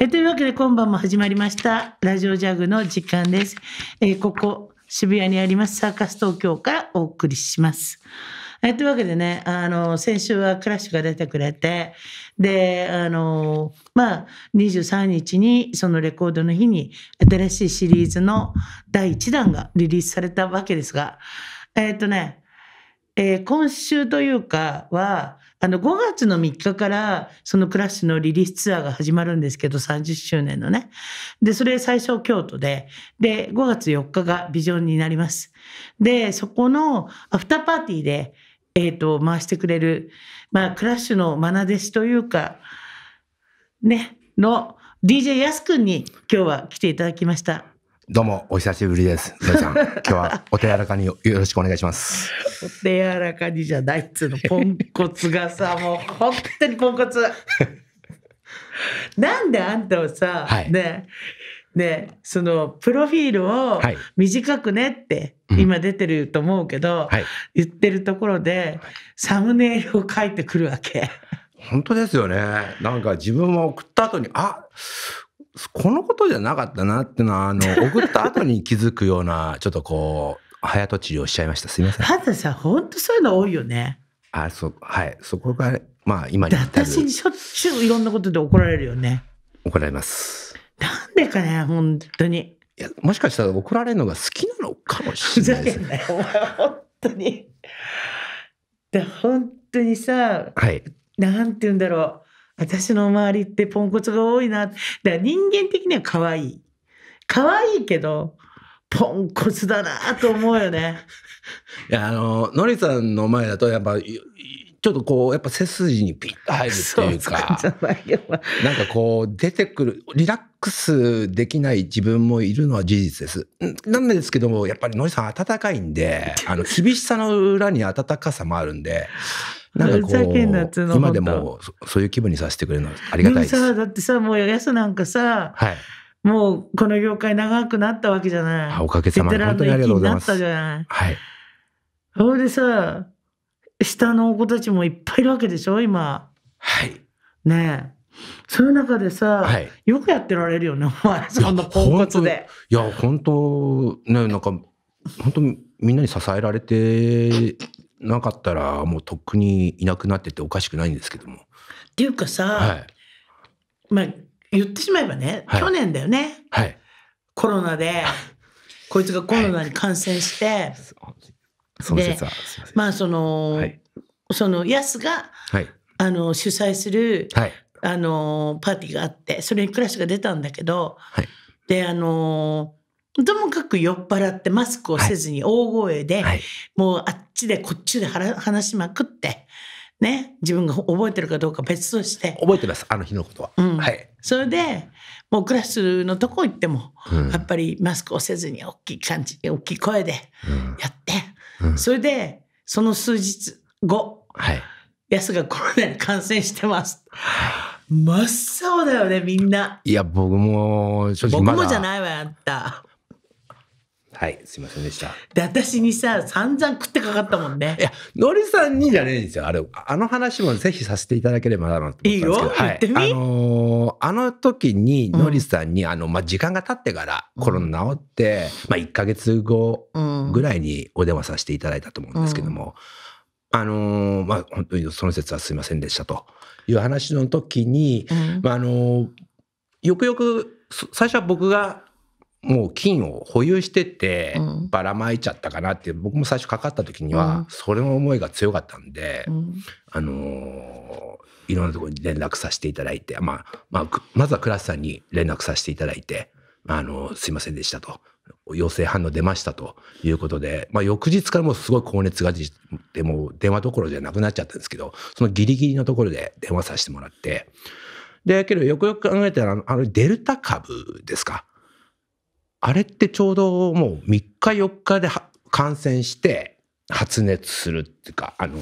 えというわけで今晩も始まりましたラジオジャグの時間です、えー、ここ渋谷にありますサーカス東京からお送りしますえというわけでねあの先週はクラッシュが出てくれてであのまあ23日にそのレコードの日に新しいシリーズの第1弾がリリースされたわけですがえっ、ー、とね、えー、今週というかはあの、5月の3日から、そのクラッシュのリリースツアーが始まるんですけど、30周年のね。で、それ最初京都で、で、5月4日がビジョンになります。で、そこのアフターパーティーで、えっ、ー、と、回してくれる、まあ、クラッシュのな弟子というか、ね、の DJ やすくんに今日は来ていただきました。どうも、お久しぶりです。のりさん、今日はお手柔らかによろしくお願いします。お手柔らかにじゃないっつうの、ポンコツがさ、もう本当にポンコツ。なんであんたをさ、はい、ね、ね、そのプロフィールを短くねって、はい、今出てると思うけど、うんはい、言ってるところで、サムネイルを書いてくるわけ。本当ですよね。なんか自分も送った後に、あこのことじゃなかったなっていうのは、あの、送った後に気づくような、ちょっとこう、早とちりをしちゃいました。すみません。たださ、本当そういうの多いよね。あ、そう、はい。そこが、まあ、今に私にしょっちゅういろんなことで怒られるよね。怒られます。なんでかね、本当に。いや、もしかしたら怒られるのが好きなのかもしれないです、ね。ふざけんなよ、お前、本当に。で、本当にさ、はい。なんて言うんだろう。私の周りってポンコツが多いな。だから人間的には可愛い。可愛いけど、ポンコツだなと思うよね。いや、あの、のりさんの前だと、やっぱ、ちょっとこう、やっぱ背筋にピッと入るっていうか、なんかこう、出てくる、リラックスできない自分もいるのは事実です。なんですけども、やっぱりのりさん温かいんで、あの、厳しさの裏に温かさもあるんで、なんかこう今でもそういう気分にさせてくれるのはありがたいです。さだってさもうやすなんかさ、はい、もうこの業界長くなったわけじゃない。おかげさまで本当にありがとうございます。じゃない。はい。それでさ下の子たちもいっぱいいるわけでしょ今。はい。ねえ。そういう中でさ、はい、よくやってられるよねお前そんなポンコツで。いや本当ねなんか本当みんなに支えられてなかったらもうとっくにいなくなってておかしくないんですけども。っていうかさ、はい、まあ言ってしまえばね、はい、去年だよね、はい、コロナで こいつがコロナに感染して、でまあその、そのやすが、はい、あの主催する、はい、あのパーティーがあってそれにクラッシュが出たんだけど、はい、であのともかく酔っ払ってマスクをせずに大声で、はい、もうあっちでこっちで話しまくって、ね、自分が覚えてるかどうか別として覚えてますあの日のことは、うん、はい、それでもうクラスのとこ行っても、うん、やっぱりマスクをせずに大きい感じ大きい声でやって、うん、それでその数日後、はい、ヤがコロナに感染してます、はい、真っ青だよねみんないや僕も正直僕もじゃないわあんたはい、すいませんでした。で、私にさ、散々食ってかかったもんね。いや、のりさんにじゃねえんですよ。あれ、あの話もぜひさせていただければなと思ったんですけど。いいよ、はい、あのー、あの時に、のりさんに、うん、あの、まあ、時間が経ってから、コロナ治って、まあ、1か月後ぐらいにお電話させていただいたと思うんですけども、うん、あのー、まあ、本当にその説はすいませんでしたという話の時に、まあ、あのー、よくよく、最初は僕がもう金を保有しててばらまいちゃったかなって、僕も最初かかった時にはそれの思いが強かったんで、うん、あのー、いろんなところに連絡させていただいて、まあまあ、まずはクラスさんに連絡させていただいて「あのー、すいませんでした」と「陽性反応出ました」ということで、まあ、翌日からもうすごい高熱が出ても電話どころじゃなくなっちゃったんですけどそのギリギリのところで電話させてもらって。でけどよくよく考えたらあのデルタ株ですかあれってちょうどもう3日4日で感染して発熱するっていうか、あの、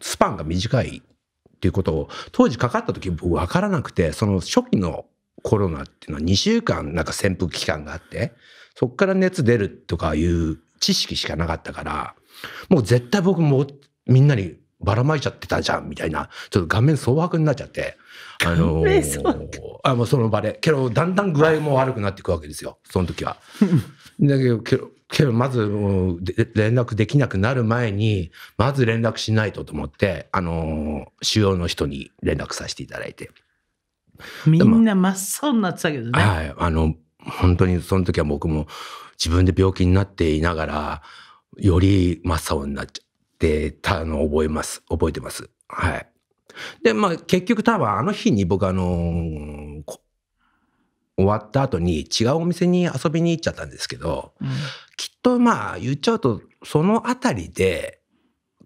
スパンが短いっていうことを当時かかった時僕分からなくて、その初期のコロナっていうのは2週間なんか潜伏期間があって、そこから熱出るとかいう知識しかなかったから、もう絶対僕もみんなにばらまいちゃってたじゃんみたいなちょっと顔面蒼白になっちゃってあのー、あもうその場でけどだんだん具合も悪くなっていくわけですよその時は。だけどけどけどまず連絡できなくなる前にまず連絡しないとと思って、あのー、主要の人に連絡させていただいて。みんな真っ青になってたけどね。はい、あの本当にその時は僕も自分で病気になっていながらより真っ青になっちゃてたのを覚えます。覚えてます。はい。で、まあ結局多分あの日に僕あの終わった後に違うお店に遊びに行っちゃったんですけど、うん、きっとまあ言っちゃうとその辺りで、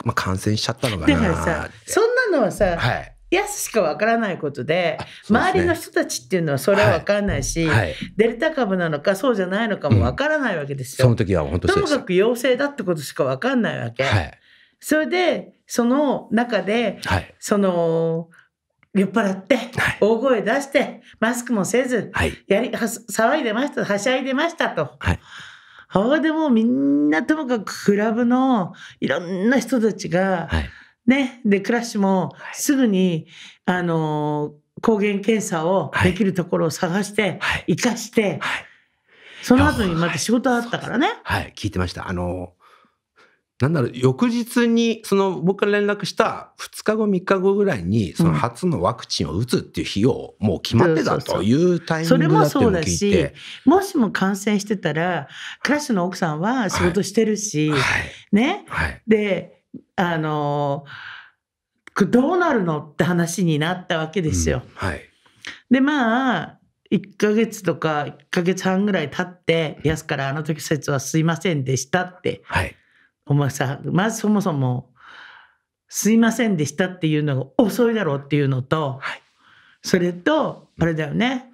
まあ、感染しちゃったのかなだからさそんなのはさ、はい、安しかわからないことで、ね、周りの人たちっていうのはそれはわからないし、はいはい、デルタ株なのかそうじゃないのかもわからないわけですよ、うん、その時は本当ともかく陽性だってことしかわかんないわけ、はい、それで、その中で、はい、その、酔っ払って、はい、大声出して、マスクもせず、はい、やり騒いでました、はしゃいでましたと。はい、でもみんなともかくクラブのいろんな人たちが、はい、ね、で、クラッシュもすぐに、あの抗原検査をできるところを探して、生かして、その後にまた仕事あったからね。はい、聞いてました。あのなんだろう、翌日に、その僕から連絡した2日後、3日後ぐらいに、その初のワクチンを打つっていう日をもう決まってたというタイミングだっのを聞いて、それもそうだし、もしも感染してたら、クラッシュの奥さんは仕事してるし、はい、ね、はい、で、あの、どうなるのって話になったわけですよ。うん、はい、で、まあ、1ヶ月とか1ヶ月半ぐらい経って、安からあの時説はすいませんでしたって。はいお前さ、まずそもそも、すいませんでしたっていうのが遅いだろうっていうのと、はい、それと、あれだよね、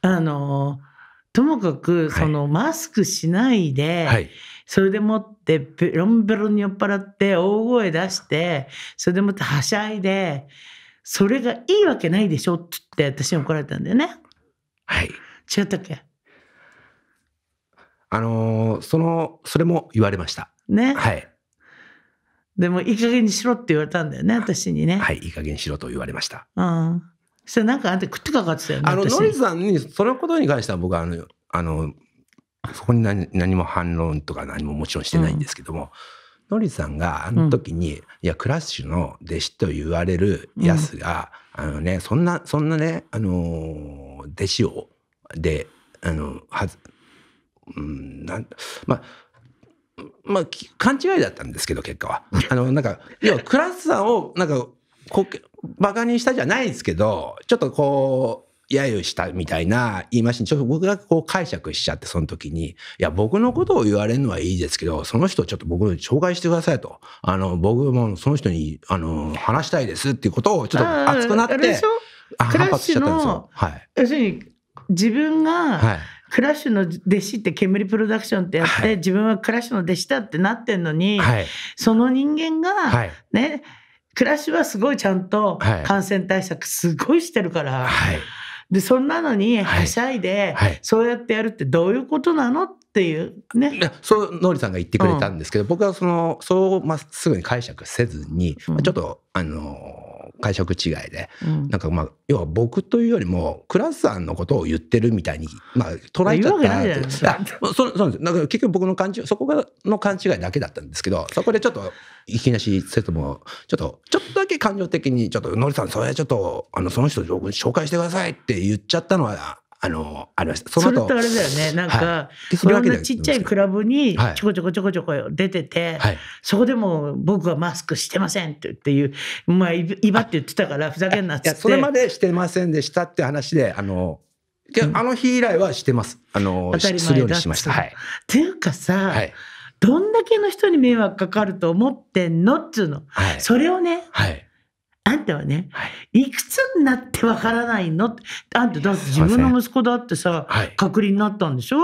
あの、ともかく、その、マスクしないで、はいそれでもって、ベロンベロンに酔っ払って、大声出して、それでもってはしゃいで、それがいいわけないでしょっつって、私に怒られたんだよね。はい。違ったっけあのー、その、それも言われました。ね。はい。でも、いい加減にしろって言われたんだよね、私にね。はい、いい加減にしろと言われました。うん。それなんかあんた食ってかかってたよね。あの、ノリさんに、そのことに関しては僕はあの、あの、そこに何何も反論とか何ももちろんしてないんですけども、うん、さんがあの時に、うん、いや、クラッシュの弟子と言われるやつが、うん、あのね、そんな、そんなね、あのー、弟子を、で、あの、はず、うん、なん、まあ、まあ、勘違いだったんですけど、結果は。あの、なんか、要は、クラスさんを、なんか、こバカにしたじゃないですけど、ちょっとこう、揶揄したみたいな言いましに、ちょっと僕がこう解釈しちゃって、その時に、いや、僕のことを言われるのはいいですけど、その人ちょっと僕に紹介してくださいと。あの、僕もその人に、あの、話したいですっていうことを、ちょっと熱くなって、あ反発しちゃったんですよ。はい。要するに、自分が、はいクラッシュの弟子って煙プロダクションってやって、はい、自分はクラッシュの弟子だってなってんのに、はい、その人間がね、はい、クラッシュはすごいちゃんと感染対策すごいしてるから、でそんなのにはしゃいで、そうやってやるってどういうことなのっていうね。そうノリさんが言ってくれたんですけど、うん、僕はそのそうまっすぐに解釈せずに、うん、ちょっとあの解釈違いで、うん、なんかまあ要は僕というよりもクラスさんのことを言ってるみたいにまあ捉えちゃったそうですなんか結局僕の勘違いそこがの勘違いだけだったんですけどそこでちょっといきなし生もちょっとちょっとだけ感情的にちょっと「ノリさんそれちょっとあのその人紹介してください」って言っちゃったのはあの、ありました。その後。れあれだよね。なんか、はい、いろんなちっちゃいクラブにちょこちょこちょこちょこ出てて、はい、そこでも僕はマスクしてませんってっていう、まあ、いばって言ってたからふざけんなって。それまでしてませんでしたって話で、あの、あの日以来はしてます。あの、当たり前だしました。はい。っていうかさ、はいどんだけの人に迷惑かかると思ってんのっつうの、はい、それをね、はい、あんたはね、はい、いくつになってわからないのあんただって自分の息子だってさ、はい、隔離になったんでしょ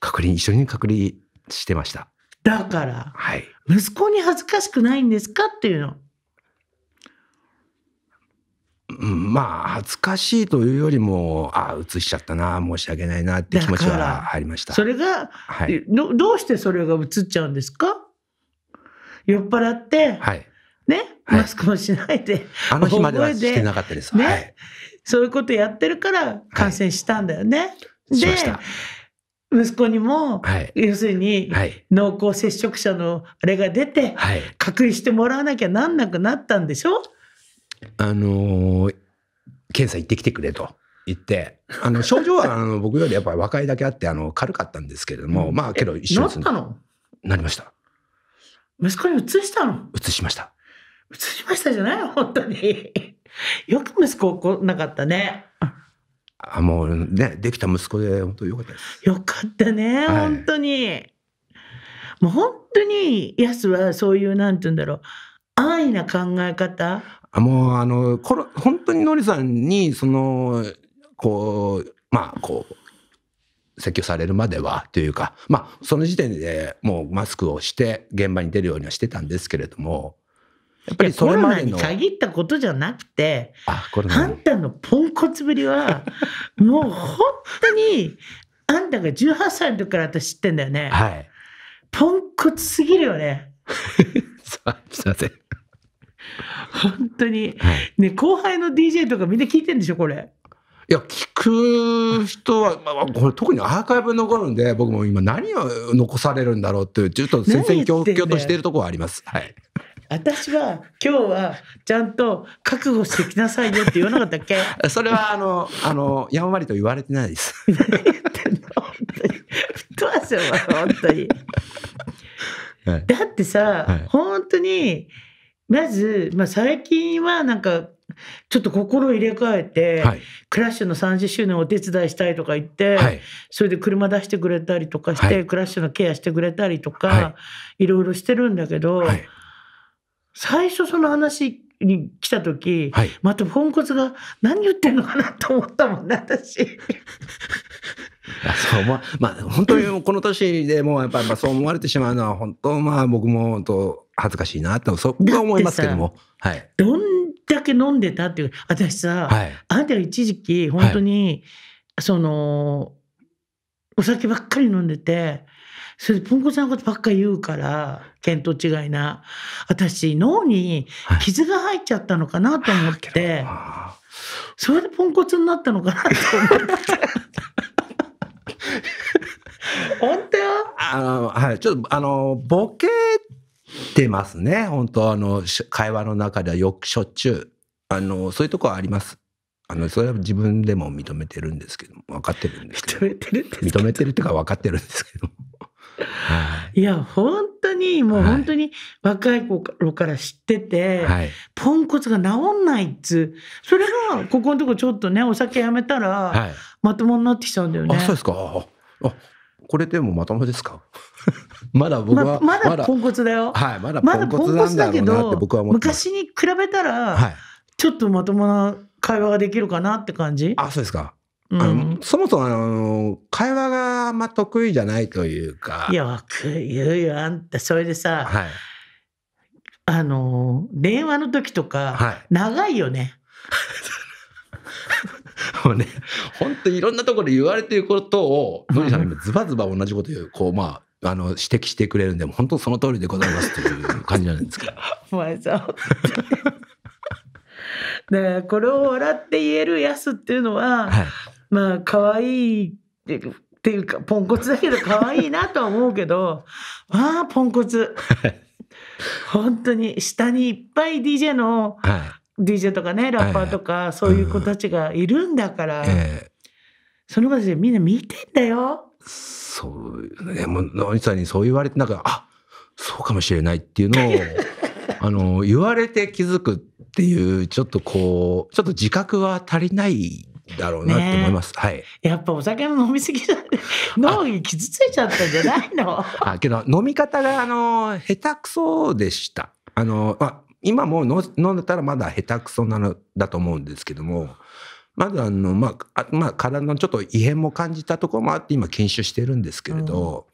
隔離一緒に隔離してましただから、はい、息子に恥ずかしくないんですかっていうの。うん、まあ恥ずかしいというよりもああ、移しちゃったな申し訳ないなって気持ちはありましたそれが、はい、どうしてそれが移っちゃうんですか酔っ払って、はい、ね、マスクもしないで、あの日まではしてなかったです。ね、はい、そういうことやってるから感染したんだよね。はい、で息子にも、要するに、濃厚接触者のあれが出て、隔離してもらわなきゃなんなくなったんでしょあのー、検査行ってきてくれと。言って、あの、症状は、あの、僕よりやっぱり若いだけあって、あの、軽かったんですけれども、まあ、けど一緒に。なったのなりました。息子に移したの移しました。移りましたじゃない本当に。よく息子来なかったね。あ、もうね、できた息子で本当よかったです。よかったね、はい、本当に。もう本当に、ヤスはそういう、なんて言うんだろう、安易な考え方。あもうあのこれ本当にノリさんにそのこうまあこう説教されるまではというかまあその時点でもうマスクをして現場に出るようにはしてたんですけれどもやっぱりそれまでのコロナに限ったことじゃなくてああんたのポンコツぶりは もう本当にあんたが18歳の時から私知ってんだよね、はい、ポンコツすぎるよね すいません本当に、ね後輩の DJ とかみんな聞いてんでしょこれいや聞く人は、まあ、これ特にアーカイブ残るんで僕も今何を残されるんだろうっていうちょっと戦々恐々としているところはあります。はい私は今日はちゃんと覚悟してきなさいよって言わなかったっけ それはあの、あの、やんわりと言われてないです。何言ってんの本当に。吹っ飛すよ、本当に。だってさ、はい、本当に、まず、まあ、最近はなんか、ちょっと心入れ替えて、はい、クラッシュの30周年お手伝いしたいとか言って、はい、それで車出してくれたりとかして、はい、クラッシュのケアしてくれたりとか、い、ろいろしてるんだけど、最初その話に来た時、はい、またポンコツが何言ってんのかなと思ったもんね私。あそうまあ、まあ、本当にこの年でもうやっぱりそう思われてしまうのは本当まあ僕も本当恥ずかしいなと僕は思いますけども、はい、どんだけ飲んでたっていう私さ、はい、あんたが一時期本当に、はい、そのお酒ばっかり飲んでてそれで、ポンコツなことばっか言うから、見当違いな。私、脳に傷が入っちゃったのかなと思って、はい、それでポンコツになったのかなと思って。本当あの、はい、ちょっと、あの、ボケてますね。本当あの、会話の中ではよくしょっちゅう。あの、そういうとこはあります。あの、それは自分でも認めてるんですけど、分かってるんですけど。認めてる認めてるっていうか分かってるんですけど。いや本当にもう本当に若い頃から知ってて、はい、ポンコツが治んないっつそれがここのとこちょっとねお酒やめたらまともになってきたんだよね。はい、あそうですかあこれでもまともですか まだ僕は、ま、まだポンコツだよ。はい、まだポンコツだけど昔に比べたら、ちょっとまともな会話ができるかなって感じ。あそうですかうん、そもそもあの会話があんま得意じゃないというか。よく言うよあんたそれでさ、はい、あの電話の時とか、長いよね。もうね本当にいろんなところで言われてることをノリさんがズバズバ同じこと言うこうまああの指摘してくれるんで本当その通りでございますという感じじゃないですか。お前さ だからこれを笑って言えるやすっていうのは、はいまあ可愛いっていうかポンコツだけど可愛いなとは思うけど ああポンコツ本当に下にいっぱい DJ の、はい、DJ とかねラッパーとか、そういう子たちがいるんだから、えその子たちみんな見てんだよ。そうねもう野さんにそう言われてなんかあそうかもしれないっていうのを あの言われて気づくっていうちょっとこうちょっと自覚は足りないだろうなって思います。はい。やっぱお酒の飲みすぎだ。脳に傷ついちゃったんじゃないのあけど飲み方が、あの、下手くそでした。あの、まあ、今も飲んだったらまだ下手くそなのだと思うんですけども、まずあの、まあ、まあ、体のちょっと異変も感じたところもあって今研修してるんですけれど、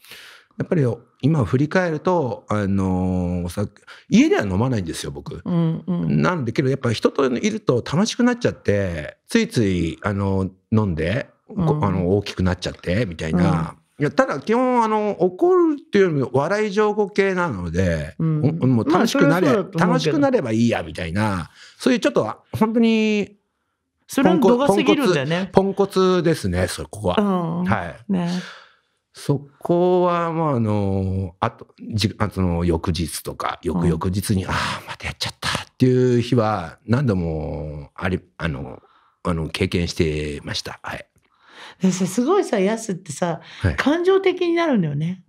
うん、やっぱり今振り返ると、あのー、家では飲まないんですよ僕、うんうん、なんだけどやっぱ人といると楽しくなっちゃってついつい、あのー、飲んで、うん、あの大きくなっちゃってみたいな、うん、いやただ基本あの怒るっていうよりも笑い情報系なので、うん、もう楽しくなれまあ、楽しくなればいいやみたいなそういうちょっと本当にそれは度が過ぎるんだよねポンコツですねそこは、はい、ねそこは、まあ、あの、あと、じあその翌日とか、翌々日に、ああ、またやっちゃったっていう日は、何度も、あり、あの、あの、経験してました。はい。でさ、すごいさ、やすってさ、はい、感情的になるんだよね。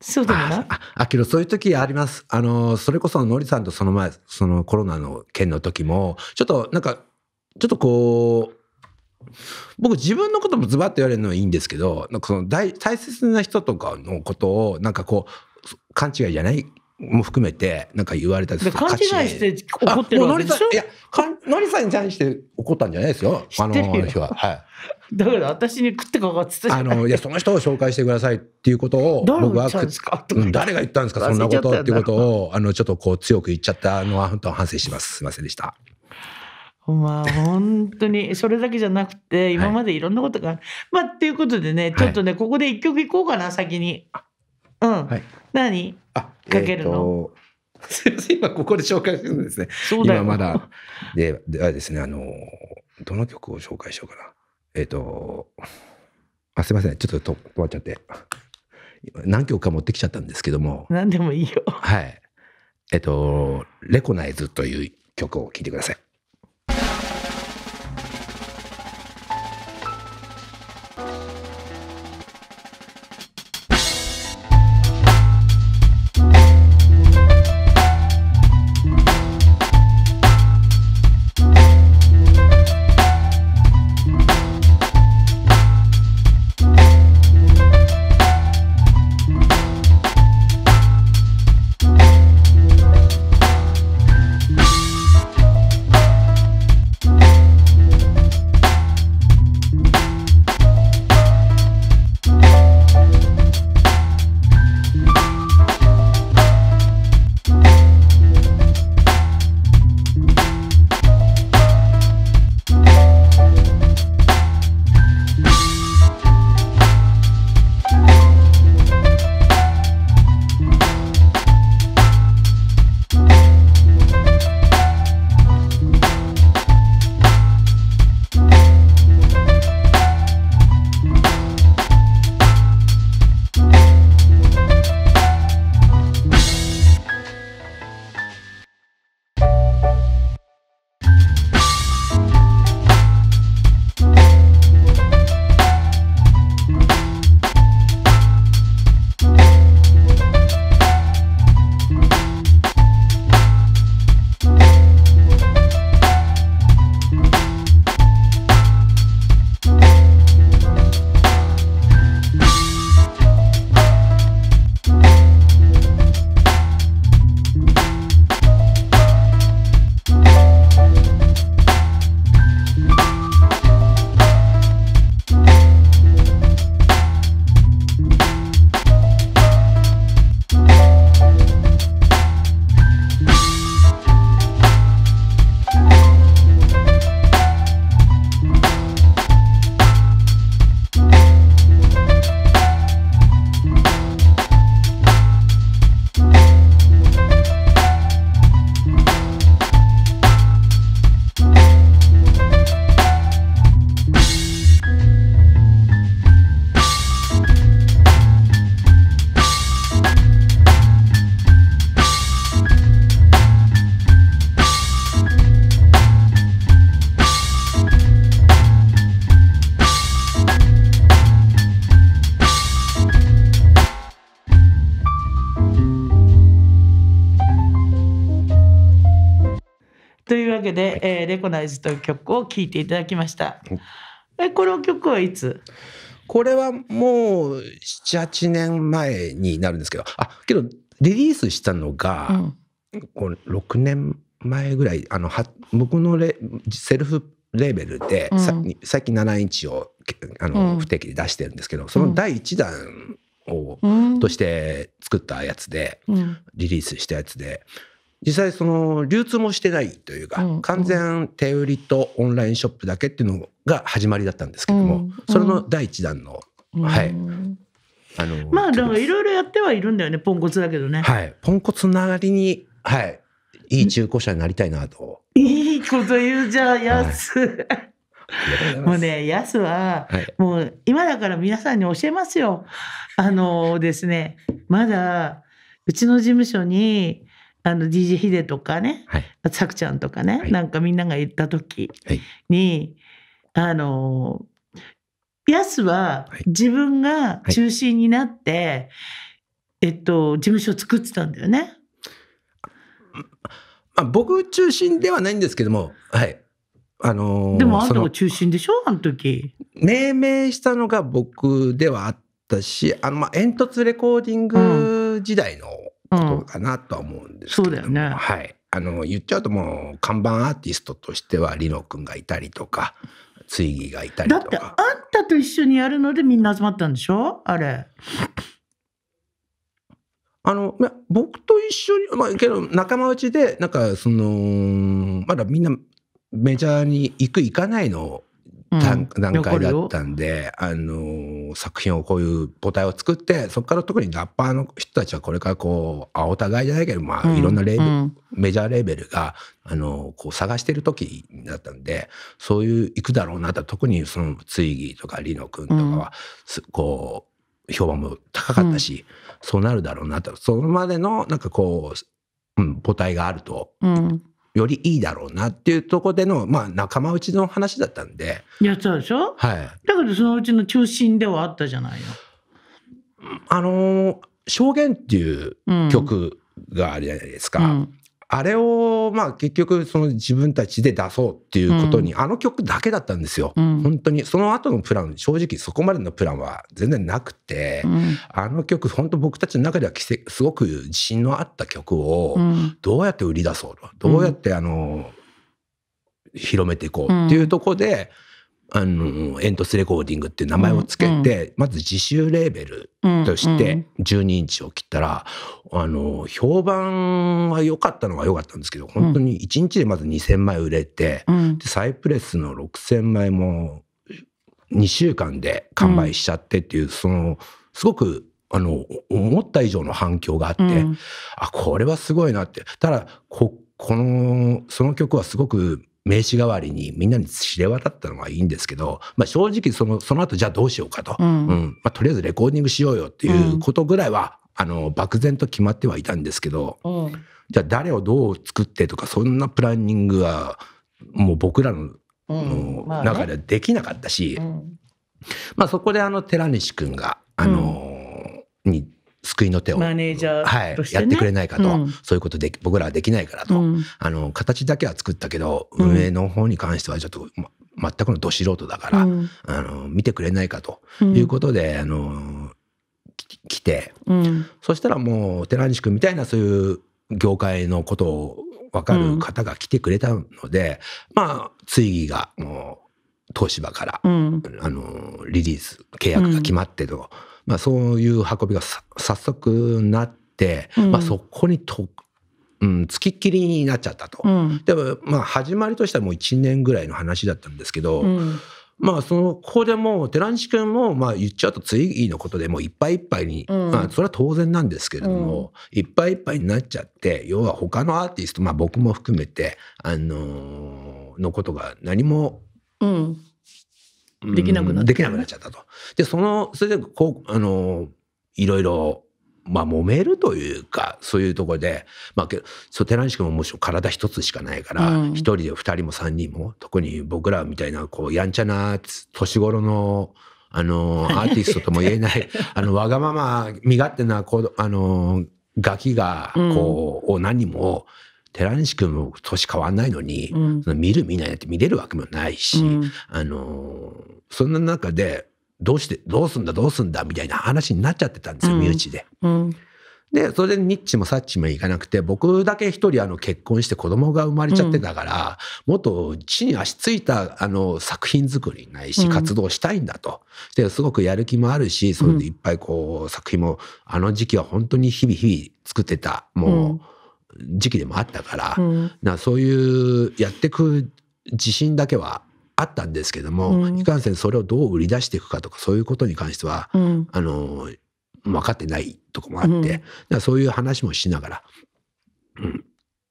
そうだもなああけどそういう時あります。あの、それこそのりさんとその前、そのコロナの件の時も、ちょっとなんか、ちょっとこう、僕自分のこともズバッと言われるのはいいんですけどなんかその大大切な人とかのことをなんかこう勘違いじゃないも含めてなんか言われたりする勘違いして怒ってるわけでしょいやノリさんに対して怒ったんじゃないですよあの人は。はい だから私に食ってかかってたあのいやその人を紹介してくださいっていうことを僕は誰が言ったんですかそんなことっていうことをあのちょっとこう強く言っちゃったのは本当反省しますすいませんでした。まあ本当に それだけじゃなくて今までいろんなことが、はい、まあっていうことでねちょっとね、はい、ここで一曲いこうかな先に。うん。はい、何かけるの、えー、すいません今ここで紹介するんですね。そうだよ今まだでではですねあのどの曲を紹介しようかな。えっ、ー、とあすいませんちょっと止まっちゃって何曲か持ってきちゃったんですけども。何でもいいよ。はい。えっ、ー、とレコナイズという曲を聴いてください。けで、えー、レコナイズという曲を聴いていただきました。えこの曲はいつこれはもう78年前になるんですけどあけどリリースしたのが、うん、こ6年前ぐらいあのは僕のレセルフレーベルで、うん、さ最近7インチをあの、うん、不定期で出してるんですけどその第1弾を、として作ったやつで、リリースしたやつで実際その流通もしてないというか、うん、完全手売りとオンラインショップだけっていうのが始まりだったんですけども、うん、それの第一弾の、うん、はい。あのまあだかいろいろやってはいるんだよねポンコツだけどね。はい、ポンコツなりにはいいい中古車になりたいなと。いいこと言うじゃあやす。はい、もうねやすは、はい、もう今だから皆さんに教えますよ。あのですねまだうちの事務所にあの DJ ヒデとかね、はい、あとさくちゃんとかね、はい、なんかみんなが行った時に、はい、あのヤスは自分が中心になって、えっと事務所を作ってたんだよね。まあ、僕中心ではないんですけども、はい。あのー、でもあんたが中心でしょあの時。命名したのが僕ではあったし、あの、まあ、煙突レコーディング時代のことかなとは思うんですけど、うん、そうだよね。はい。あの、言っちゃうともう、看板アーティストとしては、リノ君がいたりとか、ツイギがいたりとか。だって、あんたと一緒にやるのでみんな集まったんでしょあれ。あの、ま、僕と一緒に、まあ、けど仲間内で、なんか、その、まだみんなメジャーに行く行かないの段階だったんで、うん、あの作品をこういう母体を作ってそこから特にラッパーの人たちはこれからこうあお互いじゃないけど、まあ、いろんなレベル、うん、メジャーレーベルがあのこう探してる時だったんでそういう行くだろうなと特にそのツイギーとかリノ君とかは、こう評判も高かったし、そうなるだろうなとそのまでのなんかこう、うん、母体があると。うんよりいいだろうなっていうところでの、まあ、仲間内の話だったんで。やってたでしょはい。だけどそのうちの中心ではあったじゃないよ。あの証言っていう曲があるじゃないですか。うんうんあれを、まあ結局その自分たちで出そうっていうことに、うん、あの曲だけだったんですよ。うん、本当に。その後のプラン、正直そこまでのプランは全然なくて、うん、あの曲、本当僕たちの中ではすごく自信のあった曲を、どうやって売り出そうと。どうやってあの、広めていこうっていうところで、あのトスレコーディングっていう名前をつけて、うんうん、まず自主レーベルとして12インチを切ったら、うんうん、あの評判は良かったのは良かったんですけど本当に1日でまず2,000枚売れて、うん、サイプレスの6,000枚も2週間で完売しちゃってっていう、うん、そのすごくあの思った以上の反響があって、うん、あこれはすごいなってただここのその曲はすごく名刺代わりにみんなに知れ渡ったのはいいんですけど、まあ、正直そのその後じゃあどうしようかと、うん、うん、まあ、とりあえずレコーディングしようよっていうことぐらいは、うん、あの漠然と決まってはいたんですけど、うん、じゃあ誰をどう作ってとかそんなプランニングはもう僕らの,、の中ではできなかったし、まあ、ね、まあ、そこであの寺西君があの、に救いの手をマネージャー、ね、はい、やってくれないかと、うん、そういうことで僕らはできないからと、うん、あの形だけは作ったけど運営の方に関してはちょっと、ま、全くのど素人だから、うん、あの見てくれないかということで、あの来て、そしたらもう寺西君みたいなそういう業界のことを分かる方が来てくれたので、まあついがもう東芝から、あのリリース契約が決まってと。まあ、そういう運びが早速なって、うん、まあ、そこにと、うん、きっきりになっちゃったと。うん、でも、まあ、始まりとしてはもう1年ぐらいの話だったんですけど、まあ、その、ここでもう、寺西君も、まあ、言っちゃうと、次のことでもういっぱいいっぱいに、うん、まあ、それは当然なんですけれども、うん、いっぱいいっぱいになっちゃって、要は他のアーティスト、まあ、僕も含めて、あのー、のことが何も、うん、できなくなっできなくなっちゃったと。でそのそれでこうあのいろいろまあ揉めるというかそういうところで、まあ、そう寺西君ももちろん体一つしかないから一、うん、1人で二人も三人も特に僕らみたいなこうやんちゃな年頃のあの アーティストとも言えないあのわがまま身勝手なあのガキがこう、を何も寺西君も年変わんないのに、うん、その見る見ないなて見れるわけもないし、うん、あのそんな中でどうしてどうすんだどうすんだみたいな話になっちゃってたんですよ、身内で。でそれでニッチもサッチもいかなくて僕だけ一人あの結婚して子供が生まれちゃってたから、うん、もっと地に足ついたあの作品作りないし、活動したいんだとですごくやる気もあるしそれでいっぱいこう、うん、作品もあの時期は本当に日々日々作ってたもう。時期でもあったから、うん、そういうやってく自信だけはあったんですけども、うん、いかんせんそれをどう売り出していくかとかそういうことに関しては、うん、あの分かってないとこもあって、うん、そういう話もしながら、うん、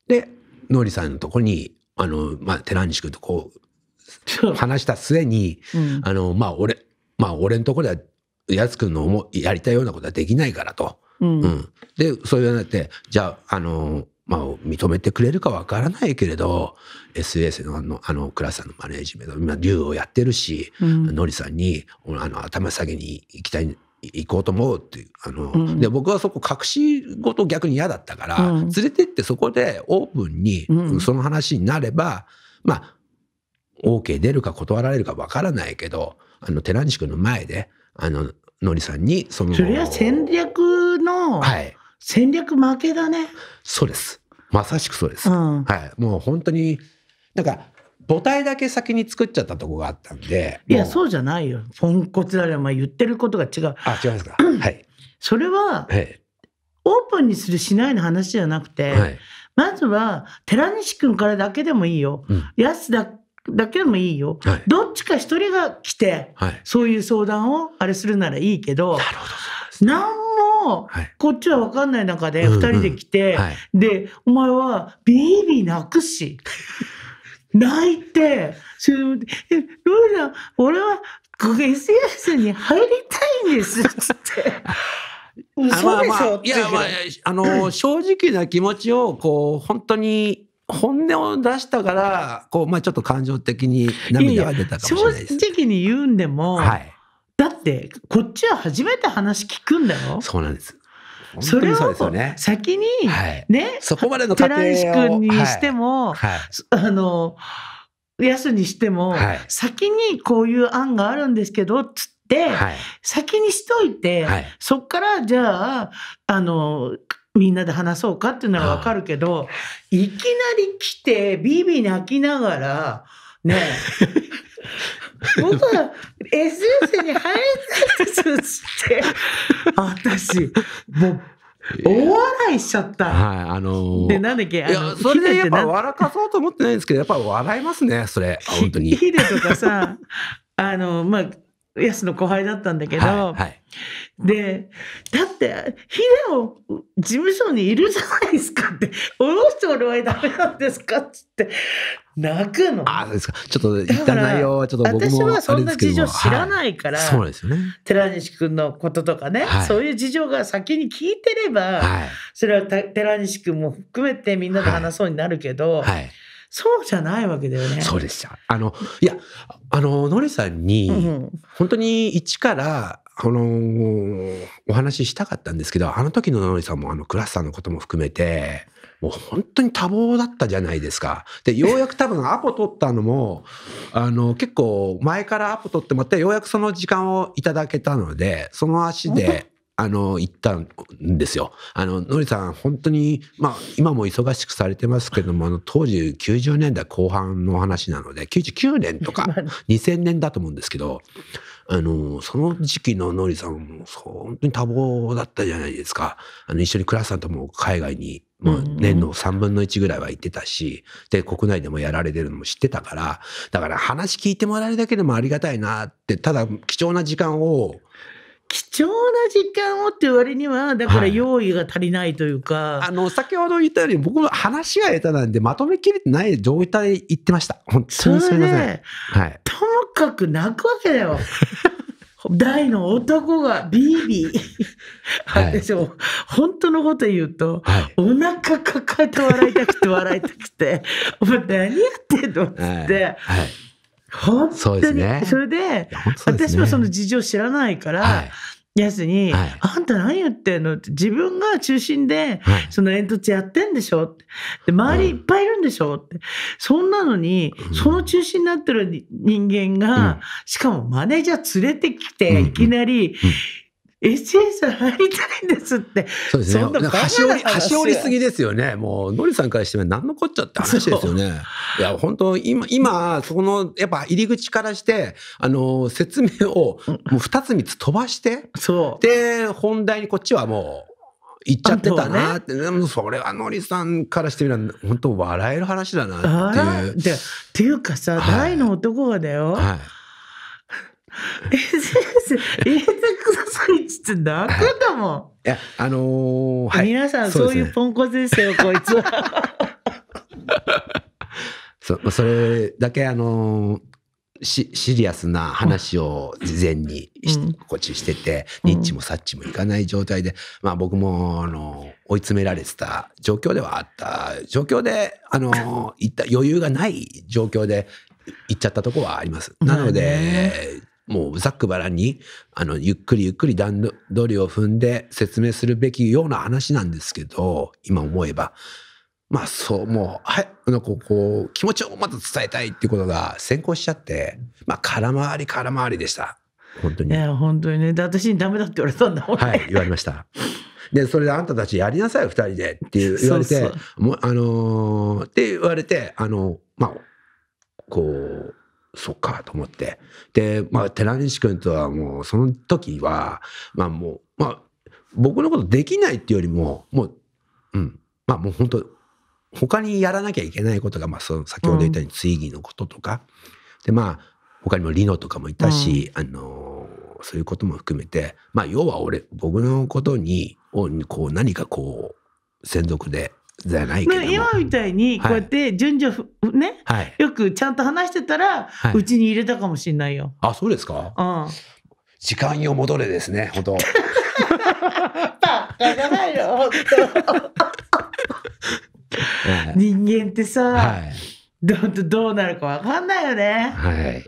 でノリさんのとこにあの、まあ、寺西君とこう 話した末に、あのまあ俺まあ俺のとこではやつ君の思やりたいようなことはできないからと。うん、うん、でそういうなってじゃああのまあ、認めてくれるかわからないけれど s s のあのあのクさんのマネージメント今竜をやってるし、うん、のりさんにあの頭下げに行きたい行こうと思うっていうあの、うん、で僕はそこ隠し事逆に嫌だったから、うん、連れてってそこでオープンに、その話になればまあ OK 出るか断られるかわからないけどあの寺西君の前であののりさんにそのそれは戦略の戦略負けだね、はい、そうです。まさしくそうです。うん、はい。もう本当に、なんか、母体だけ先に作っちゃったとこがあったんで。いや、そうじゃないよ。ポンコツだら、まあ、言ってることが違う。あ、違いますか。はい。それは、はい、オープンにするしないの話じゃなくて、はい、まずは、寺西君からだけでもいいよ。うん、安田だけでもいいよ。はい、どっちか一人が来て、そういう相談をあれするならいいけど、なるほど。何も、こっちは分かんない中で2人で来て、で、お前はビービー泣くし、泣いて、それロイさん、俺は SNS に入りたいんですって。嘘でしょっていや、まあ、あの、正直な気持ちを、こう、本当に、本音を出したから、こう、まあちょっと感情的に涙が出たかもしれないです。いやいや正直に言うんでも、はいだってこっちは初めて話聞くんだよそうなんですそれを先にね、そこまでの寺石君にしても、あの安にしても、先にこういう案があるんですけどっつって、先にしといて、そっからじゃああのみんなで話そうかっていうのは分かるけど、いきなり来てビビに泣きながらね 僕は SNS に入りたいとして、私、もう、大笑いしちゃった。はい、あのー、で、なんだっけ、あの、それでやっぱ笑かそうと思ってないんですけど、やっぱ笑いますね、それ、本当に。ヒデとかさ、あの、まあ、ヤスの後輩だったんだけど、はいはい、で、だって、ヒデを事務所にいるじゃないですかって、おろしておれダメなんですかっつって、泣くのあそうですかちょっと言った内容はちょっと僕も私はそんな事情知らないから、はい、そうですよね寺西君のこととかね、はい、そういう事情が先に聞いてれば、はい、それはた寺西君も含めてみんなで話そうになるけど、はいそうじゃないわけだよね。そうでした。あの、いや、あの、のりさんに、本当に一から、あの、お話ししたかったんですけど、あの時ののりさんも、あの、クラスさんのことも含めて、もう本当に多忙だったじゃないですか。で、ようやく多分アポ取ったのも、あの、結構前からアポ取ってもらって、ようやくその時間をいただけたので、その足で、あの、行ったんですよ。あの、のりさん、本当に、まあ、今も忙しくされてますけども、あの、当時90年代後半の話なので、99年とか2000年 だと思うんですけど、あの、その時期ののりさんも、本当に多忙だったじゃないですか。あの、一緒に倉さんとも海外にもう年の3分の1ぐらいは行ってたし、で、国内でもやられてるのも知ってたから、だから話聞いてもらえるだけでもありがたいなって、ただ貴重な時間を、貴重な時間をって割には、だから用意が足りないというか、はい、あの、先ほど言ったように、僕の話が下手なんで、まとめきれてない状態で言ってました。本当にすみません。はい。ともかく泣くわけだよ。大の男がビービー。私本当のこと言うと、はい、お腹抱えて笑いたくて笑いたくて、お前何やってんのっつって、はいはい、本当に、そ、ね,、れで、ね、私もその事情知らないから、はいやつに、はい、あんた何言ってんのって自分が中心で、その煙突やってんでしょってで周りいっぱいいるんでしょってそんなのに、その中心になってる人間が、うん、しかもマネージャー連れてきて、いきなり、SS 入りたいんですって。そうですね。なんな端折り、端折りすぎですよね。もう、ノリさんからしても何のこっちゃって話ですよね。いや、本当今、今、そこの、やっぱ入り口からして、あの、説明を、もう二つ三つ飛ばして、そう。で、本題にこっちはもう、行っちゃってたなって、ね、でもそれはノリさんからしてみたら本当笑える話だなっていう。でっていうかさ、は大の男がだよ、はいエゼクササイズって泣くんだもん。いや、あのーはい、皆さんそういうポンコツですよ、こいつは。そそれだけあのーシリアスな話を事前にし、うん、こっちしてて、ニッチもサッチもいかない状態で、まあ僕も、あの、追い詰められてた状況ではあった、状況で、あの、いった余裕がない状況で行っちゃったとこはあります。なので、もうざっくばらんに、あの、ゆっくりゆっくり段取りを踏んで説明するべきような話なんですけど、今思えば。まあそう、もう、はい、なんかこう、気持ちをまず伝えたいっていうことが先行しちゃって、まあ空回り空回りでした。本当に。いや、本当にね。で、私にダメだって言われたんだもん、ね、はい、言われました。で、それであんたたちやりなさい、二人でって言われて、そうそうもあのー、って言われて、あのまあ、こう、そっかと思って。で、まあ、寺西君とはもう、その時は、まあもう、まあ、僕のことできないっていうよりも、もう、うん、まあもう本当、他にやらなきゃいけないことが、まあ、その先ほど言ったように、追義のこととか、うん、で、まあ、他にもリノとかもいたし、うん、あのー、そういうことも含めて、まあ、要は俺、僕のことに、をこう何かこう、専属でじゃないけど今みたいにこうやって順序、はい、ね、はい、よくちゃんと話してたらうち、に入れたかもしれないよ。あそうですか、うん、時間よ戻れですねほど。バカじゃないよ 人間ってさ、はい、どどうなるかわかんないよね。はい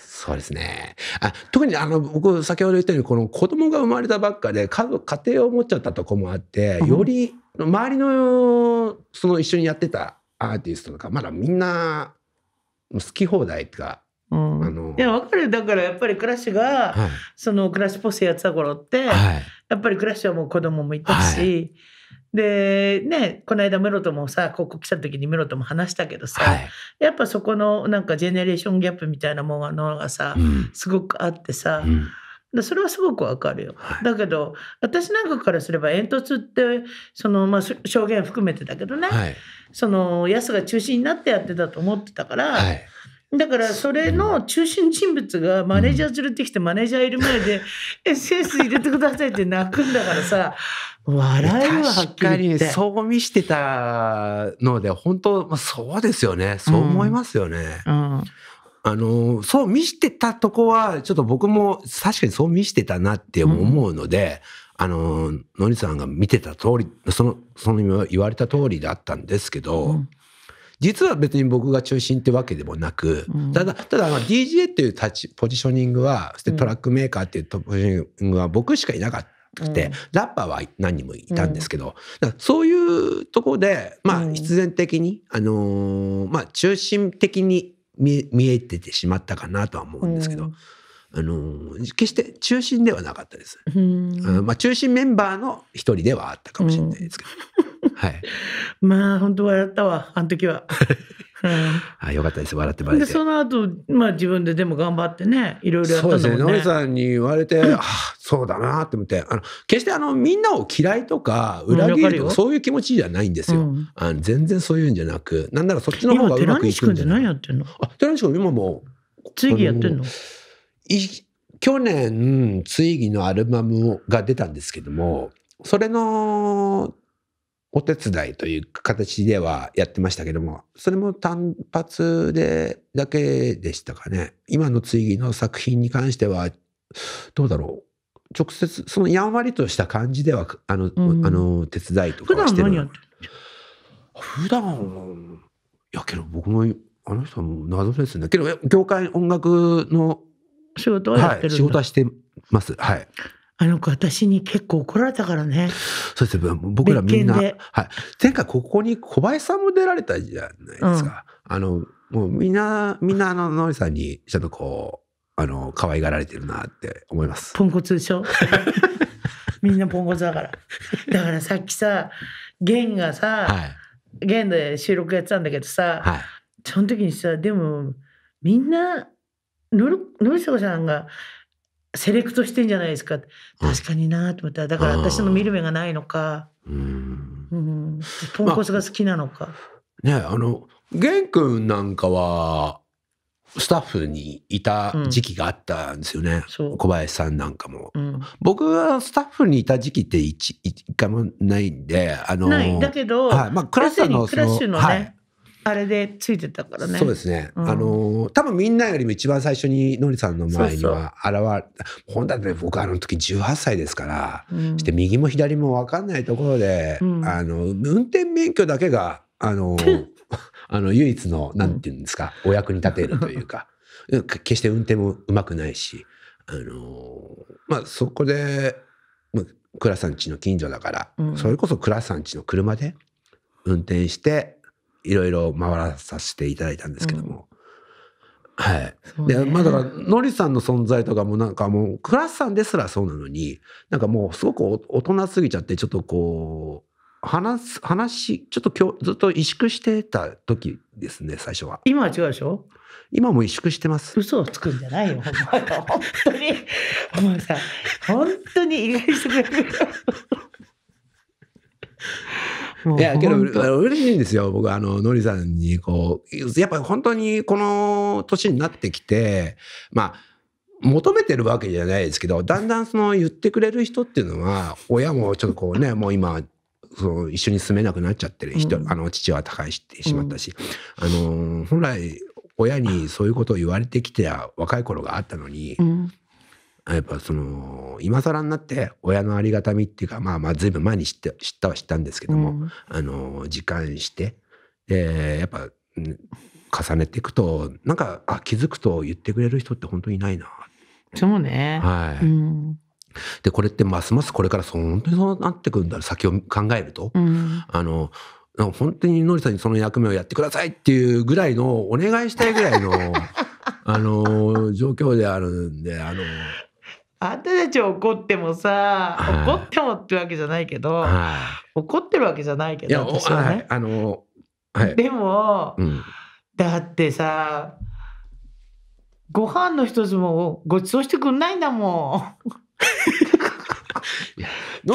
そうですね。あ特にあの僕先ほど言ったようにこの子供が生まれたばっかで家族家庭を持っちゃったとこもあってより、うん周りのその一緒にやってたアーティストとかまだみんな好き放題っていうかうん、あのいや分かるだからやっぱりクラッシュが、はい、そのクラッシュポスやってた頃って、はい、やっぱりクラッシュはもう子供もいたし、はい、でねこの間ムロともさここ来た時にムロとも話したけどさ、やっぱそこのなんかジェネレーションギャップみたいなものがさ、うん、すごくあってさ、うだそれはすごくわかるよ、はい、だけど私なんかからすれば煙突ってその、まあ、証言含めてだけどね、はい、その安が中心になってやってたと思ってたから、はい、だからそれの中心人物がマネージャー連れてきてマネージャーいる前で「SS 入れてください」って泣くんだからさ笑えはわ確かにそう見してたので本当、まあ、そうですよねそう思いますよね。うん、うんあの、そう見してたとこは、ちょっと僕も確かにそう見してたなって思うので、うん、あの、のりさんが見てた通り、その、その言われた通りだったんですけど、うん、実は別に僕が中心ってわけでもなく、ただ、ただ DJ っていうポジショニングは、そしてトラックメーカーっていうポジショニングは僕しかいなかった。くて、ラッパーは何人もいたんですけど、そういうとこでまあ必然的に、あのまあ中心的に見えててしまったかなとは思うんですけど、あの決して中心ではなかったです。うんまあ、中心メンバーの一人ではあったかもしれないですけど。はい、まあ本当はやったわあの時は はあよかったです笑ってまらてでその後、まあ自分ででも頑張ってねいろいろやったんねそうですねノリさんに言われて、あそうだなって思ってあの決してあのみんなを嫌いとか裏切るとか、そういう気持ちじゃないんですよ、あの全然そういうんじゃなくなんならそっちの方がうまくいくんじゃない今寺西君って何やってんのあ寺西君今もう追記やってんのい去年、ついギのアルバムが出たんですけども、それのお手伝いという形ではやってましたけども、それも単発でだけでしたかね。今の追義の作品に関しては、どうだろう。直接、そのやんわりとした感じでは、あの、うん、あの手伝いとかはしてる。普段何やって普段やけど僕も、あの人も謎ですね。けど、業界音楽の仕事はやってる、はい、仕事はしてます。はい。あの子、私に結構怒られたからね。そうですね。僕らみんな。はい。前回ここに小林さんも出られたじゃないですか。うん、あの、もうみんな、みんなあの、ノリさんに、ちょっとこう、あの、可愛がられてるなって思います。ポンコツでしょ みんなポンコツだから。だからさっきさ、玄がさ、はい、玄で収録やってたんだけどさ、はい、その時にさ、でも、みんな、ノリ、のりさこさんが、セレクトしてんじゃないですか確かになと思ったらだから私の見る目がないのかうん、ポンコツが好きなのか、まあ、ねあの玄君なんかはスタッフにいた時期があったんですよね、うん、小林さんなんかも、うん、僕はスタッフにいた時期って一回もないんであのないだけど、はいまあ、クラスのクラッシュのね、はいあれでついてたからね。そうですね。うん、あの多分みんなよりも一番最初にのりさんの前には現れた。本だって僕あの時18歳ですから、うん、して右も左も分かんないところで、うん、あの運転免許だけがあの あの唯一のなんていうんですか、お役に立てるというか 決して運転もうまくないし、あのまあそこで、まあ、倉さん家の近所だから、それこそ倉さん家の車で運転していろいろ回らさせていただいたんですけども、うん、はい、でまあだからノリさんの存在とかもなんかもうクラスさんですらそうなのになんかもうすごく大人すぎちゃってちょっとこう話す話ちょっと今日ずっと萎縮してた時ですね最初は今は違うでしょ今も萎縮してます嘘をつくんじゃないよ本当にお前さ本当に意外してくれるいや、けど、嬉しいんですよ。僕、あの、のりさんに、こう、やっぱり本当にこの年になってきて、まあ、求めてるわけじゃないですけど、だんだんその言ってくれる人っていうのは、親もちょっとこうね、もう今、その一緒に住めなくなっちゃってる人、うん、あの父は他界してしまったし、うん、あの本来親にそういうことを言われてきては若い頃があったのに、うん、やっぱその今更になって親のありがたみっていうかまあまあ随分前に知って知ったは知ったんですけども、うん、あの時間してでやっぱ重ねていくとなんかあ気づくと言ってくれる人って本当にいないなそうねはい、うん、でこれってますますこれから本当にそうなってくるんだ先を考えると、うん、あの本当にのりさんにその役目をやってくださいっていうぐらいのお願いしたいぐらいの あの状況であるんであのあんたたち怒ってもさ怒ってもってわけじゃないけど怒ってるわけじゃないけど私はね。あのはい、でも、だってさご飯の一つもごちそうしてくんないんだもん。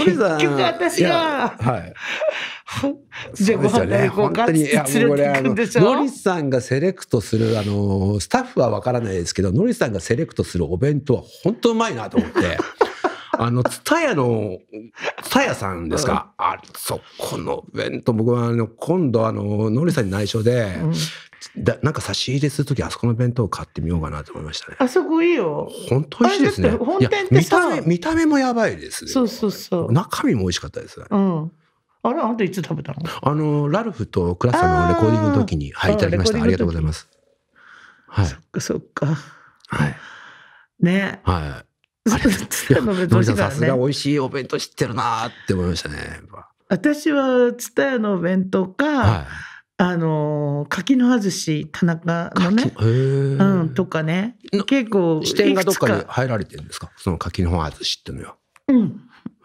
結局私が、はい、じゃあご飯食べ行こうかって連れてくんでしょノリさんがセレクトするあのスタッフはわからないですけどノリさんがセレクトするお弁当は本当うまいなと思って。あの、ツタヤの、ツタヤさんですか、うん、あ、そこの弁当、僕はあの、今度あの、ノリさんに内緒で、うん、だなんか差し入れする時あそこの弁当を買ってみようかなと思いましたねあそこいいよ本当美味しいですね本店って見た目もやばいですそうそうそう中身も美味しかったです、うん、あれあんたいつ食べたのあの、ラルフとクラスさんのレコーディングの時に、はい、いただきました。ありがとうございます。はい。そっか、そっか。はい。ね。はい。あれのさすが美味しいお弁当知ってるなって思いましたね。私は、つたやのお弁当か、はい、あの柿の葉寿司田中のね、うん、とかね結構支店がどっかに入られてるんですかその柿の葉寿司っていうのは。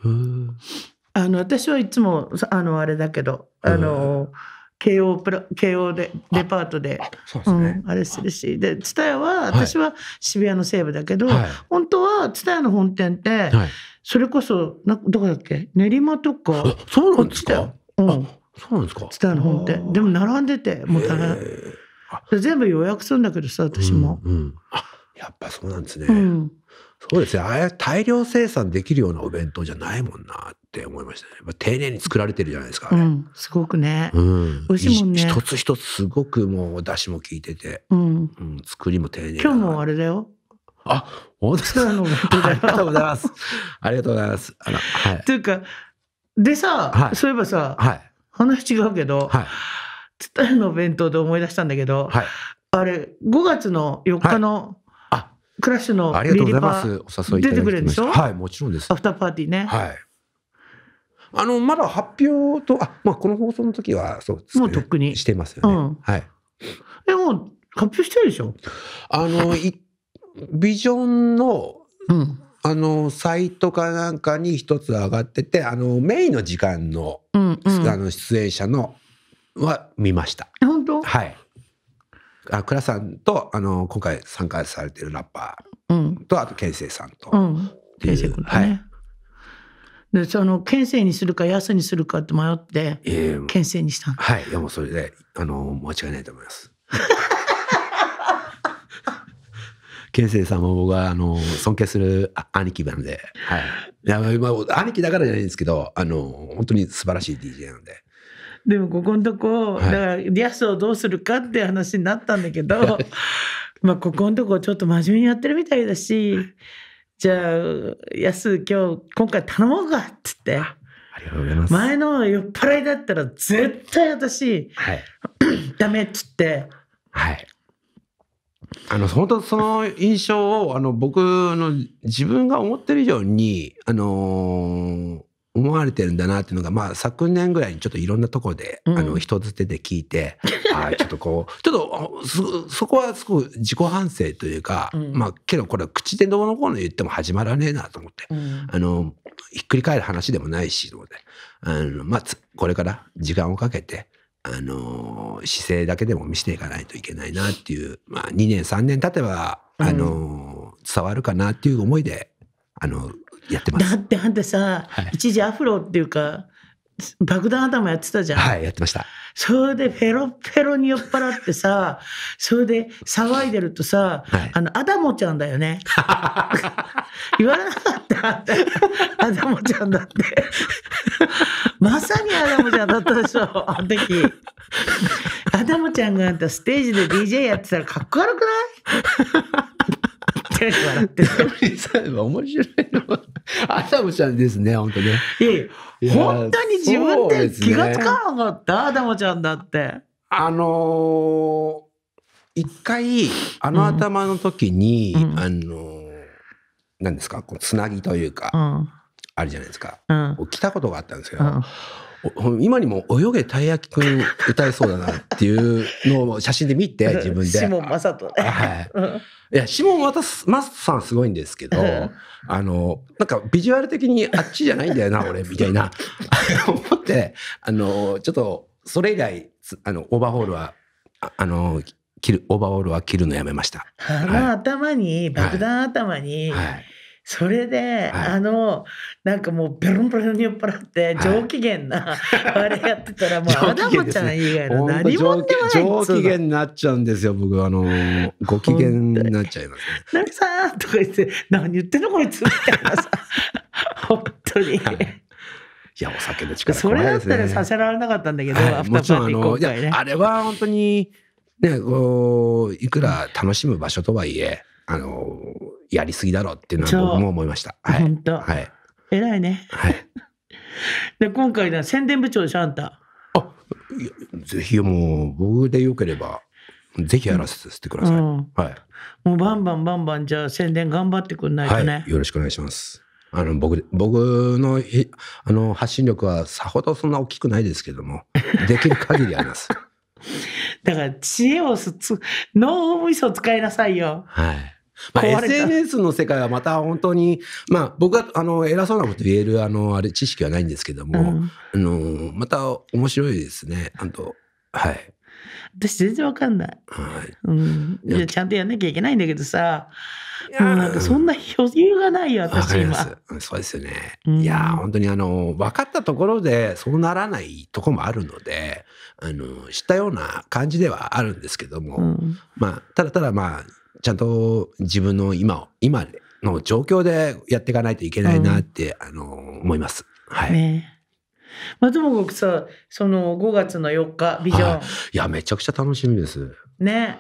うん、あの私はいつもあのあれだけどあの、慶応プラ慶応でデパートであうで、す、ねうん、あれするしで蔦屋は私は渋谷の西部だけど、はい、本当は蔦屋の本店って、はい、それこそなどこだっけ練馬とかそうなんですかうんそうなんですか蔦屋の本店でも並んでてもうたら全部予約するんだけどさ私も、うんうん、やっぱそうなんですね、うんそうですね。あれ大量生産できるようなお弁当じゃないもんなって思いましたね。まあ、丁寧に作られてるじゃないですか。うん、すごくね。うん。美味しいもんね。一つ一つすごくもう出汁も効いてて、うん、うん、作りも丁寧。今日もあれだよ。あ、本当だ。ありがとうございます。ありがとうございます。あの、はい。というか、でさ、はい、そういえばさ、はい、話違うけど、はい。つたの弁当で思い出したんだけど、はい。あれ、5月の4日の、はいクラッシュのありがとうございます。お誘い出てくれるでしょはい、もちろんです。アフターパーティーね。はい。あの、まだ発表と、あ、まあ、この放送の時は、そうね。もうとっくに。してますよね。うん、はい。え、も、う、発表してるでしょあの、い、ビジョンの、うん。あのサイトかなんかに一つ上がっててあのメインの時間のうんうん、あの出演者のは見ました。本当はいあ倉さんとあの今回参加されてるラッパーと、うん、あと健生さんと、うん、君生ね、はいでその県政にするか安にするかって迷って、えー、政にしたはいいやもうそれであの間違いないと思います県政 さんも僕はあの尊敬する兄貴なんで、はい、いや、まあ、兄貴だからじゃないんですけどあの本当に素晴らしい DJ なんででもここのとこ、はい、だからリアスをどうするかって話になったんだけどまあここのとこちょっと真面目にやってるみたいだしじゃあヤ今日今回頼もうかっつって。ありがとうございます前の酔っ払いだったら絶対私、はい、ダメっつって、はい、あの本当その印象をあの僕の自分が思ってる以上にあのー、思われてるんだなっていうのが、まあ、昨年ぐらいにちょっといろんなとこで、うん、あの人づてで聞いて あちょっとこうちょっとそこはすごい自己反省というか、うん、まあけどこれ口でどうのこうの言っても始まらねえなと思って、うん、あのひっくり返る話でもないしと思ってあの、まあ、これから時間をかけて。あの姿勢だけでも見せていかないといけないなっていう、まあ、2年3年経てば、あの伝わるかなっていう思いであのやってます。だってあんたさ、はい、一時アフロっていうか、爆弾頭やってたじゃん。はい、やってました。それでペロペロに酔っ払ってさ、それで騒いでるとさ、はい、あの、アダモちゃんだよね。言わなかったアダモちゃんだって。まさにアダモちゃんだったでしょ、あの時。アダモちゃんがあんたステージで DJ やってたらかっこ悪くない手が笑ってる。面白いの。アダムちゃんですね、本当ね。いや本当に自分で気がつかなかった、ね、アダムちゃんだって。あのー、一回、あの頭の時に、うん、あのー、なんですか、こうつなぎというか、うん、あるじゃないですか、うん、来たことがあったんですよ。うん今にも泳げたい焼きくん歌えそうだなっていうのを写真で見て、自分で。シモン・ね。はい。いや、シモン・マサさんすごいんですけど、あの、なんかビジュアル的にあっちじゃないんだよな、俺、みたいな、思って、あの、ちょっと、それ以来、あの、オーバーホールは、あの、切る、オーバーホールは切るのやめました。あの頭に、爆弾頭に、はい、はいそれで、はい、あのなんかもうベロンベロンに酔っ払って上機嫌な、はい、あれやってたらもうアダモちゃん以外の何もってもない上機嫌になっちゃうんですよ僕あの ご機嫌になっちゃいます、ね。なさんとか言って何言ってんのこいつみたいなさ 本当に。はいいや、お酒の力、ね、それだったらさせられなかったんだけど、はい、もちろん、あの、ね、いや、あれは本当に、ね、こう、いくら楽しむ場所とはいえ、あの、やりすぎだろうっていうのは僕も思いました。はい、本当、はい、偉いね。はい、で今回の宣伝部長でしょあんた。あぜひもう僕でよければぜひやらせてください、うんうん、はい。もうバンバンバンバンじゃあ宣伝頑張ってくんないとね、はい、よろしくお願いします。あの僕僕のあの発信力はさほどそんな大きくないですけども できる限りあります。だから知恵をすつ 脳みそ使いなさいよ。はいまあ、SNS の世界はまた本当に、まあ、僕はあの偉そうなこと言えるあのあれ知識はないんですけども、うん、あのまた面白いですね。あとはい私全然わかんない。はい。うん。いやちゃんとやんなきゃいけないんだけどさ。いやなんかそんな余裕がないよ、私今。そうですよね。うん、いや、本当にあの、分かったところでそうならないとこもあるので、あの、知ったような感じではあるんですけども、うん、まあ、ただただまあ、ちゃんと自分の今今の状況でやっていかないといけないなって、うん、あの、思います。はい。ねまあ、ともかくさその5月の4日ビジョン、はい、いやめちゃくちゃ楽しみですね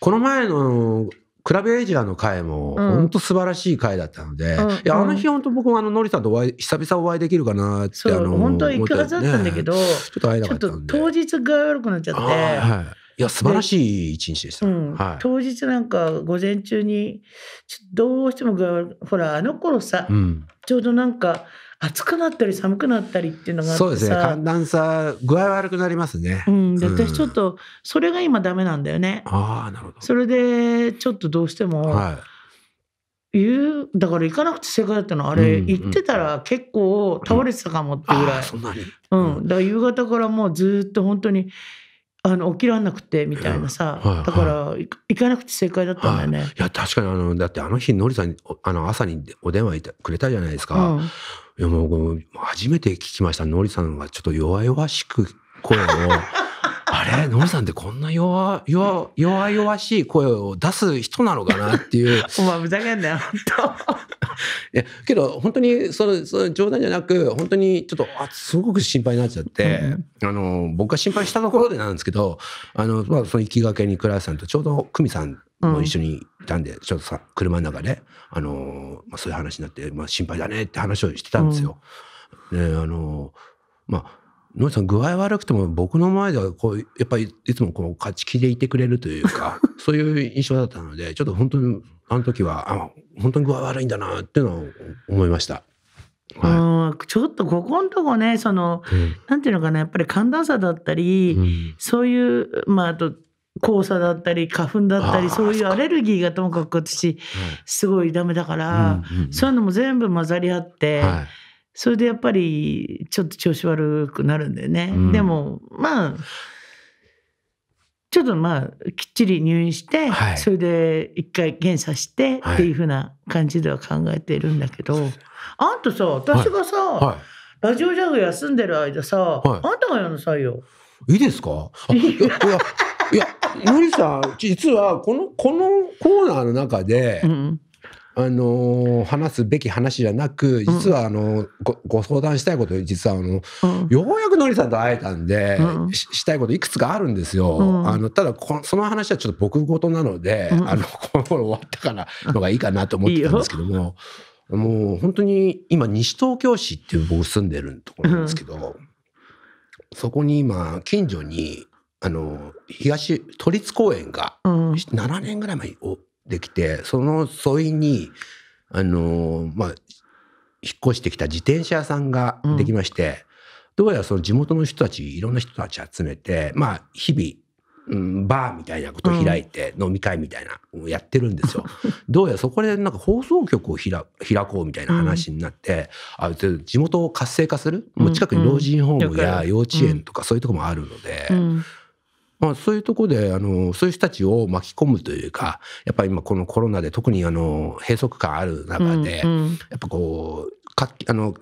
この前のクラブエイジャの会も本当素晴らしい会だったので、うん、いやあの日本当僕もあのノリさんとお会い久々お会いできるかなってあの本当は1か月だったんだけど、ね、ちょっと会えなかったんで当日が悪くなっちゃって、はい、いや素晴らしい一日でした、うんはい、当日なんか午前中にどうしてもほらあの頃さ、うん、ちょうどなんか暑くなったり寒くなったりっていうのがあってそうですね寒暖差具合悪くなりますね、うん、私ちょっとそれが今ダメなんだよね、うん、ああなるほどそれでちょっとどうしても、はい言うだから行かなくて正解だったのあれ、行ってたら結構倒れてたかもってぐらい、うん、なにうん、だから夕方からもうずっと本当にあの起きらんなくてみたいなさ、はいはい、だから行かなくて正解だったんだよね、はい、いや確かにあのだってあの日のりさんあの朝にお電話いたくれたじゃないですか、うん、いやもう初めて聞きましたのりさんはちょっと弱々しく声をあれノブさんってこんな弱弱弱々しい声を出す人なのかなっていう お前ふざけんなよ本当いやけど本当にそのその冗談じゃなく本当にちょっとあすごく心配になっちゃって、うん、あの僕が心配したところでなんですけどあの、まあ、その行きがけに倉橋さんとちょうど久美さんも一緒にいたんで、うん、ちょっとさ車の中で、あのまあ、そういう話になって、まあ、心配だねって話をしてたんですよ。うん、であのまあノイさん具合悪くても僕の前ではこうやっぱりいつもこう勝ち気でいてくれるというか そういう印象だったのでちょっと本当にあの時はあ本当に具合悪いんだなっていうのを思いました。はい、ちょっとここのとこねその、うん、なんていうのかなやっぱり寒暖差だったり、うん、そういうまああと黄砂だったり花粉だったりそういうアレルギーがともかく私、はい、すごいダメだから、うんうんうん、そういうのも全部混ざり合って。はいそれでやっぱりちょっと調子悪くなるんだよね、うん、でもまあちょっとまあきっちり入院して、はい、それで一回検査してっていうふうな感じでは考えてるんだけど、はい、あんたさ私がさ、はい、ラジオジャグ休んでる間さ、あんたがやんなさいよ。いいですかいや、森さん、実はこの、このコーナーの中で、うん、あのー、話すべき話じゃなく実はあの、うん、ごご相談したいこと実はあの、うん、ようやくのりさんと会えたんで、うん、ししたいこといくつかあるんですよ。あのただその話はちょっと僕事なので、あのこの頃終わったからのがいいかなと思ってたんですけどももう本当に今西東京市っていう僕住んでるところなんですけど、そこに今近所にあの東都立公園が7年ぐらい前にできて、その沿いに、あのー、まあ、引っ越してきた自転車屋さんができまして、うん、どうやらその地元の人たち、いろんな人たち集めて、まあ、日々、うん、バーみたいなこと開いて、飲み会みたいな、やってるんですよ。どうやらそこでなんか放送局を開こうみたいな話になって、うん、あ地元を活性化する、もう近くに老人ホームや幼稚園とかそういうとこもあるので、まあ、そういうとこであのそういう人たちを巻き込むというかやっぱり今このコロナで特にあの閉塞感ある中で、うんうん、やっぱこうかあの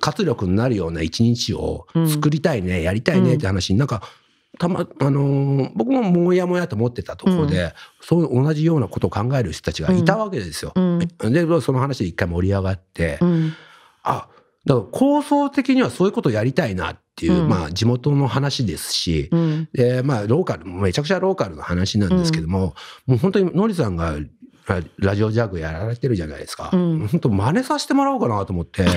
活力になるような一日を作りたいね、うん、やりたいねって話になんかたま、あのー、僕もモヤモヤと思ってたところで、うん、そう同じようなことを考える人たちがいたわけですよ。うん、でその話で一回盛り上がって、うん、あだから構想的にはそういうことをやりたいなっていう、うん、まあ地元の話ですし、うん、でまあローカルめちゃくちゃローカルの話なんですけども、うん、もう本当にノリさんがラジオジャグやられてるじゃないですか、うん、本当真似させてもらおうかなと思って。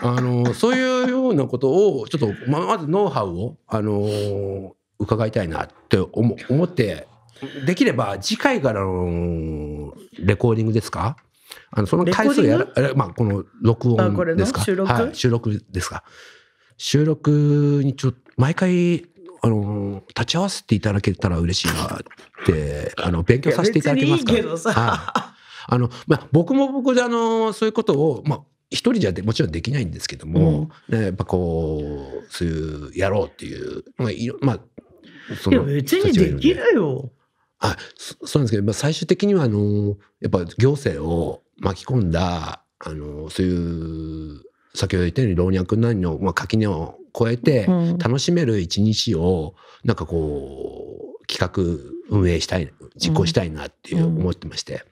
あのそういうようなことをちょっとまずノウハウを、あの伺いたいなって思思ってできれば次回からのレコーディングですかあのその回数やら、まあ、この録音ですか。収録、はい、収録ですか。収録にちょっと、毎回、あの、立ち会わせていただけたら嬉しいなって、あの、勉強させていただけますか。いいけどさ。はい、あの、まあ、僕も僕で、あの、そういうことを、まあ、一人じゃでもちろんできないんですけども、うん、やっぱこう、そういう、やろうっていう、まあ、いろ、まあ、いや、別にできるよ。あそうなんですけど、まあ、最終的にはあのやっぱ行政を巻き込んだ、あの、そういう、先ほど言ったように老若男女、まあ、垣根を超えて楽しめる一日を、なんかこう、企画運営したい、実行したいなっていう思ってまして。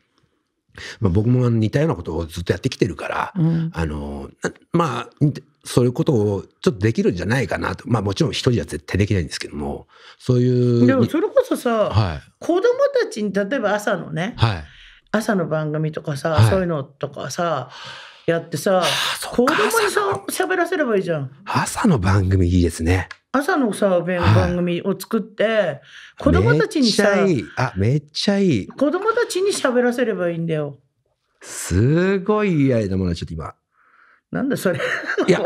まあ、僕も似たようなことをずっとやってきてるから、うん、あのまあそういうことをちょっとできるんじゃないかなとまあもちろん一人じゃ絶対できないんですけどもそういうでもそれこそさ、はい、子供たちに例えば朝のね、はい、朝の番組とかさ、はい、そういうのとかさやってさ、はあ、子供にさ喋らせればいいじゃん朝の番組いいですね朝のさ番組を作って、はい、子供たちにさあめっちゃいい子供たちに喋らせればいいんだよすごい嫌いなものちょっと今なんだそれいや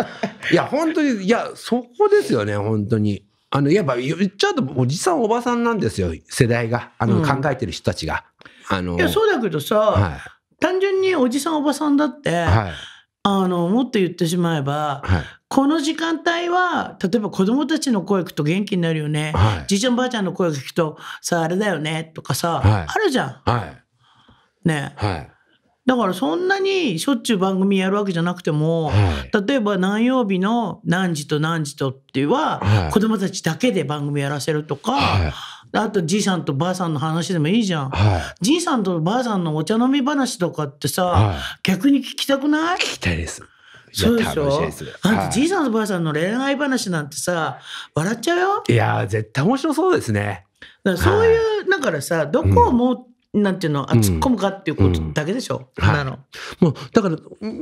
いや本当にいやそこですよね本当にあの、やっぱ言っちゃうと、おじさん、おばさんなんですよ、世代が。あの、うん考えてる人たちが。あの、いやそうだけどさ、はい。単純におじさんおばさんだって、はい。あのもっと言ってしまえばはい。この時間帯は例えば子供たちの声聞くと元気になるよね、はいじいちゃんばあちゃんの声聞くとさあれだよねとかさ、はいあるじゃんはい。ねはい。だからそんなにしょっちゅう番組やるわけじゃなくても、はい、例えば何曜日の何時と何時とっては、はい、子供たちだけで番組やらせるとか、はい、あとじいさんとばあさんの話でもいいじゃん、じいさんとばあさんのお茶飲み話とかってさ、逆に聞きたくない聞きたいですそうでしょあんたじいさんとばあさんの恋愛話なんてさ笑っちゃうよいや絶対面白そうですねそういう、だからさどこをもなんていうの、あ突っ込むかっていうことだけでしょ、うん、はい、もう、だから、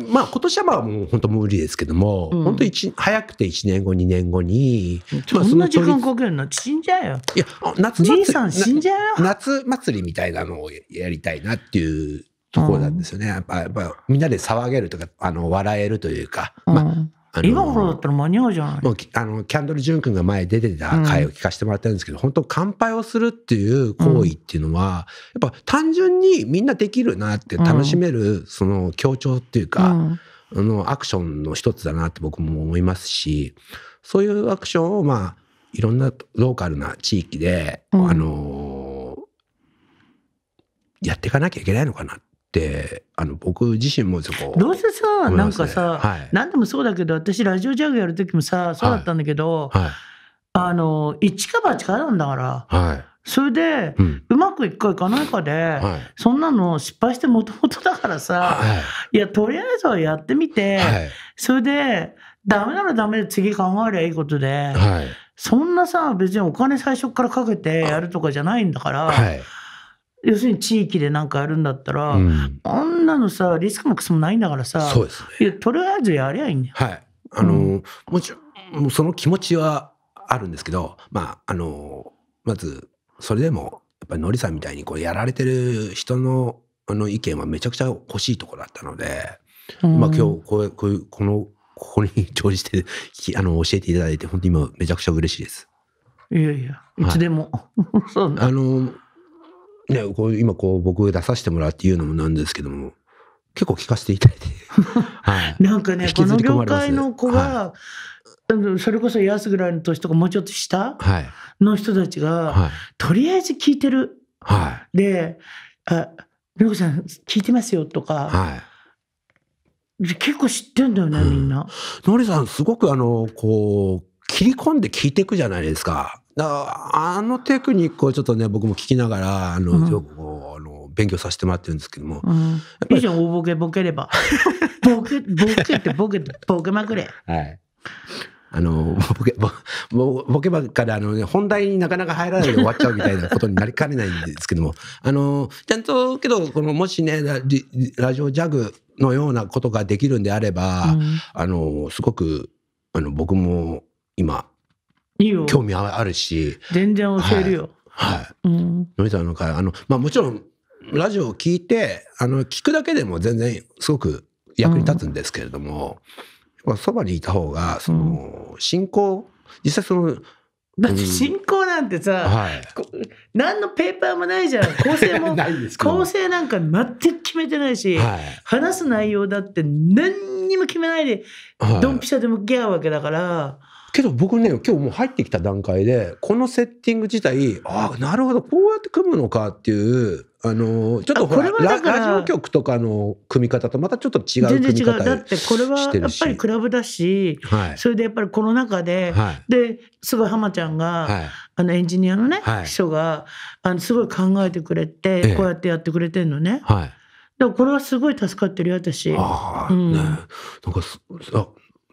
まあ、今年はまあ、もう本当無理ですけども、うん、本当一、早くて一年後、二年後に、そんな時間かけるの死んじゃえよ。いや、夏祭り。さん死んじゃえよ。夏祭りみたいなのをやりたいなっていうところなんですよね。やっぱ、やっぱみんなで騒げるとか、あの、笑えるというか、まあ、今頃だったら間に合うじゃないもうあのキャンドル・ジュン君が前出てた回を聞かせてもらってるんですけど、うん、本当乾杯をするっていう行為っていうのは、うん、やっぱ単純にみんなできるなって楽しめる、その協調っていうか、うん、あのアクションの一つだなって僕も思いますしそういうアクションをまあいろんなローカルな地域で、あのやっていかなきゃいけないのかなっっあの僕自身もそこどうせさ、ね、なんかさ、はい、何でもそうだけど私ラジオジャグやる時もさそうだったんだけど、はいはい、あの一か八かなんだから、それで、うん、うまくいくかいかないかで、そんなの失敗してもともとだからさ、い、やとりあえずはやってみて、それでダメならダメで次考えりゃいいことで、そんなさ別にお金最初からかけてやるとかじゃないんだから。要するに地域で何かあるんだったら、うん、あんなのさリスクもクソもないんだからさそうです、ね、とりあえずやりゃいいんだよ。はいあの、うん、もちろんその気持ちはあるんですけど、まあ、あのまずそれでもやっぱりのりさんみたいにこうやられてる人のあの意見はめちゃくちゃ欲しいところだったので、うん、まあ、今日こうこういうこのここに調理して あの教えていただいて本当に今めちゃくちゃ嬉しいです。いやいやいつでも、はい、あのね、こう今こう僕出させてもらうっていうのもなんですけども、結構聞かせていただいて。はい、なんかね、この業界の子が、はい、それこそ安ぐらいの年とかもうちょっと下の人たちが、はい、とりあえず聞いてる。はい、で、あ、美子さん聞いてますよとか、はい結構知ってんだよね、みんな。ノ、う、リ、ん、さん、すごくあの、こう、切り込んで聞いていくじゃないですか。あのテクニックをちょっとね僕も聞きながらあの、うん、あの勉強させてもらってるんですけども、うん、以上大ボケボケればボケボケってボケボケまくれはいあのボケボボケばっかであの、ね、本題になかなか入らないで終わっちゃうみたいなことになりかねないんですけどもあのちゃんとけどこのもしねラジオジャグのようなことができるんであれば、うん、あのすごくあの僕も今興味あるし全然教えるよはい、はいうん、の会あの、まあ、もちろんラジオを聞いてあの聞くだけでも全然すごく役に立つんですけれども、うん、そばにいた方がその、進行実際そのだって進行なんてさ、うんはい、何のペーパーもないじゃん 構成も構成なんか全く決めてないし、はい、話す内容だって何にも決めないでドンピシャでもけ合うわけだから、けど僕ね、今日もう入ってきた段階で、このセッティング自体、ああ、なるほど、こうやって組むのかっていう、あのちょっとこれはラジオ局とかの組み方とまたちょっと違う組み方全然違う。だってこれはやっぱりクラブだし、はい、それでやっぱりコロナ禍で、はい、で、すごい浜ちゃんが、はい、あのエンジニアのね、人が、あのすごい考えてくれて、ええ、こうやってやってくれてるのね。はいだこれはすごい助かってるよ私あ、うん、ねなんかあ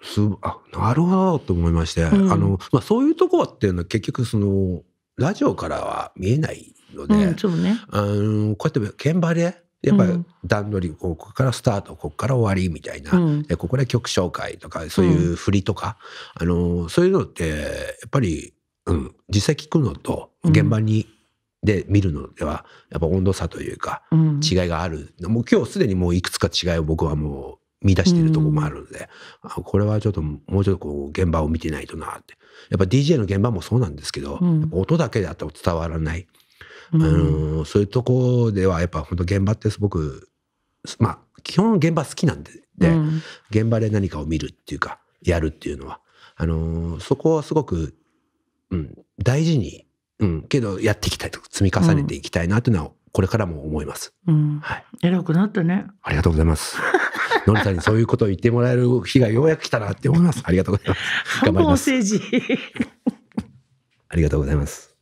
すあなるほどと思いまして、うん、あのまあ、そういうところっていうのは結局そのラジオからは見えないので、うんね、あのこうやって現場でやっぱり段取り、ここからスタートここから終わりみたいな、うん、でここで曲紹介とかそういう振りとか、あのそういうのってやっぱり、うん、実際聞くのと現場に、で見るのではやっぱ温度差というか違いがある、もう今日すでにもういくつか違いを僕はもう見出してるとこもあるので、うん、これはちょっともうちょっとこう現場を見てないとなってやっぱ DJ の現場もそうなんですけど、うん、音だけだと伝わらない、うん、あのそういうとこではやっぱ本当現場ってすごくまあ基本現場好きなんで、うん、現場で何かを見るっていうかやるっていうのはあのそこはすごく、うん、大事に、うん、けどやっていきたいと積み重ねていきたいなというのは、これからも思います、うんはい、偉くなったねありがとうございますのりさんにそういうことを言ってもらえる日がようやく来たなって思います。ありがとうございます。頑張ります。ありがとうございます。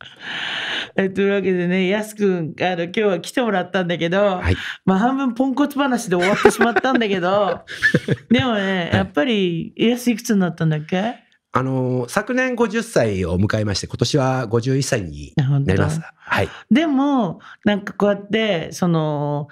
えというわけでね、やすくん、あの、今日は来てもらったんだけど、はい、まあ、半分ポンコツ話で終わってしまったんだけど、でもね、やっぱり、やすいくつになったんだっけあの、昨年50歳を迎えまして、今年は51歳になります。はい。でも、なんかこうやって、その、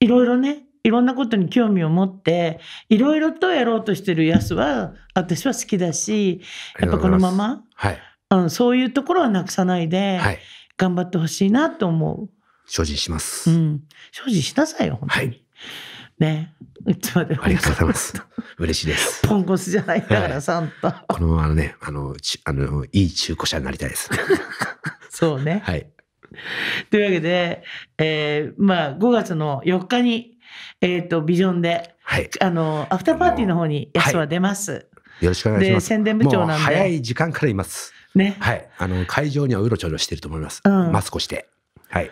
いろいろね、いろんなことに興味を持っていろいろとやろうとしてるやすは私は好きだしやっぱこのまま、はいうん、そういうところはなくさないで、はい、頑張ってほしいなと思う。所持します。うん、所持しなさいよ本当に。はいね。いつまでありがとうございます。嬉しいです。ポンコツじゃないんだから、サンタ。このままね、あの、ちあのいい中古車になりたいです。そうね。はい。というわけで、えー、まあ5月の4日にえっ、と、ビジョンで、はい、あの、アフターパーティーの方にや安は出ます。よろしくお願いします。で宣伝部長なんで。早い時間からいます。ね。はい。あの、会場にはうろちょろしてると思います。うん、マスクして。はい。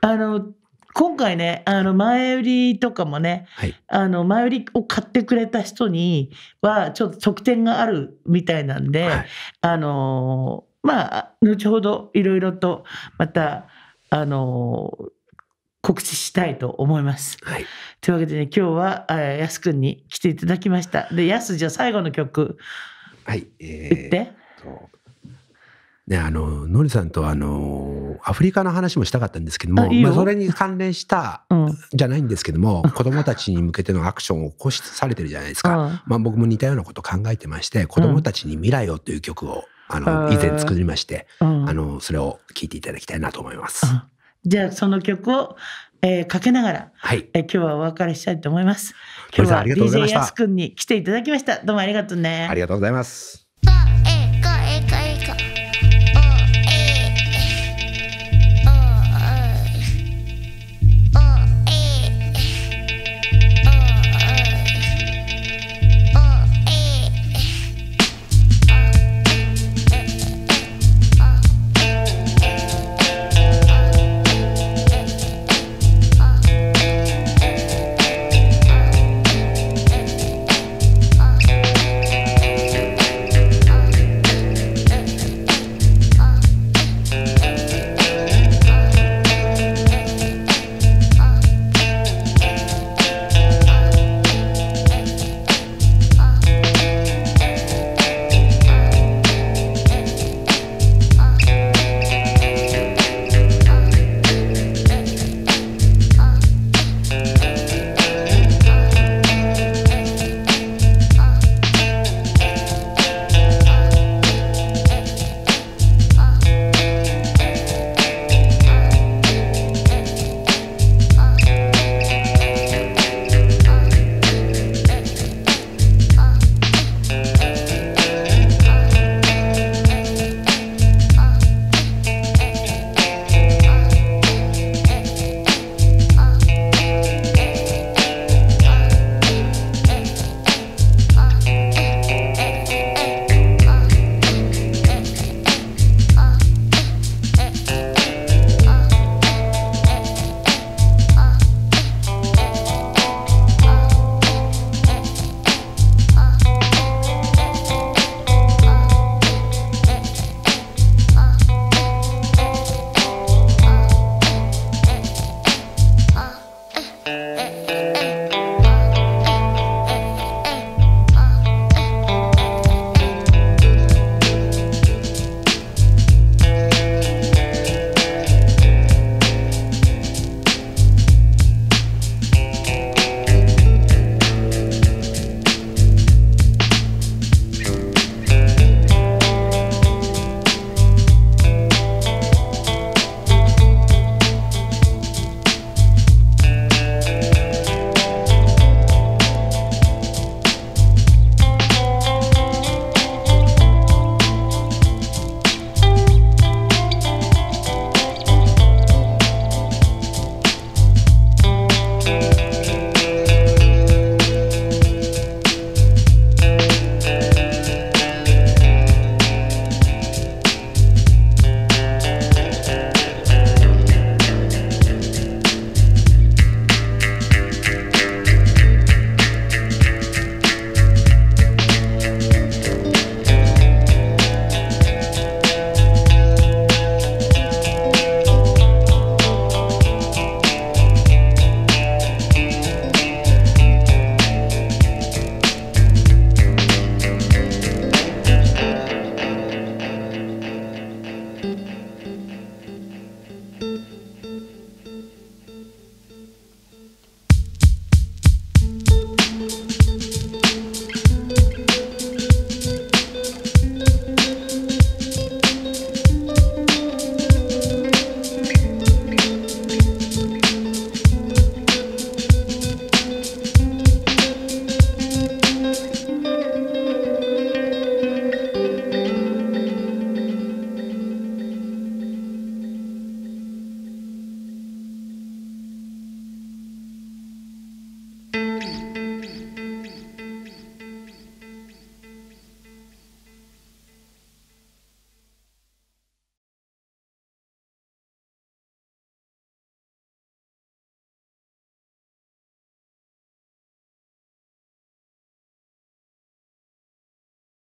あの、今回ね、あの、前売りとかもね、はい、あの、前売りを買ってくれた人には、ちょっと特典があるみたいなんで、はい、あの、まあ、後ほどいろいろと、また、あの、告知したいと思います。はい、というわけでね今日はやすくんに来ていただきました。でやすじゃあ最後の曲、はいえー、言って。ね、あのノリさんとあのアフリカの話もしたかったんですけどもまあ、それに関連した、じゃないんですけども 子どもたちに向けてのアクションを起こしされてるじゃないですか、うん、まあ、僕も似たようなこと考えてまして「子どもたちに未来を」という曲をあの以前作りまして、うん、あのそれを聴いていただきたいなと思います。じゃあその曲を、えー、かけながら、はい、えー、今日はお別れしたいと思います。今日は DJ やすくんに来ていただきました。どうもありがとうね。ありがとうございます。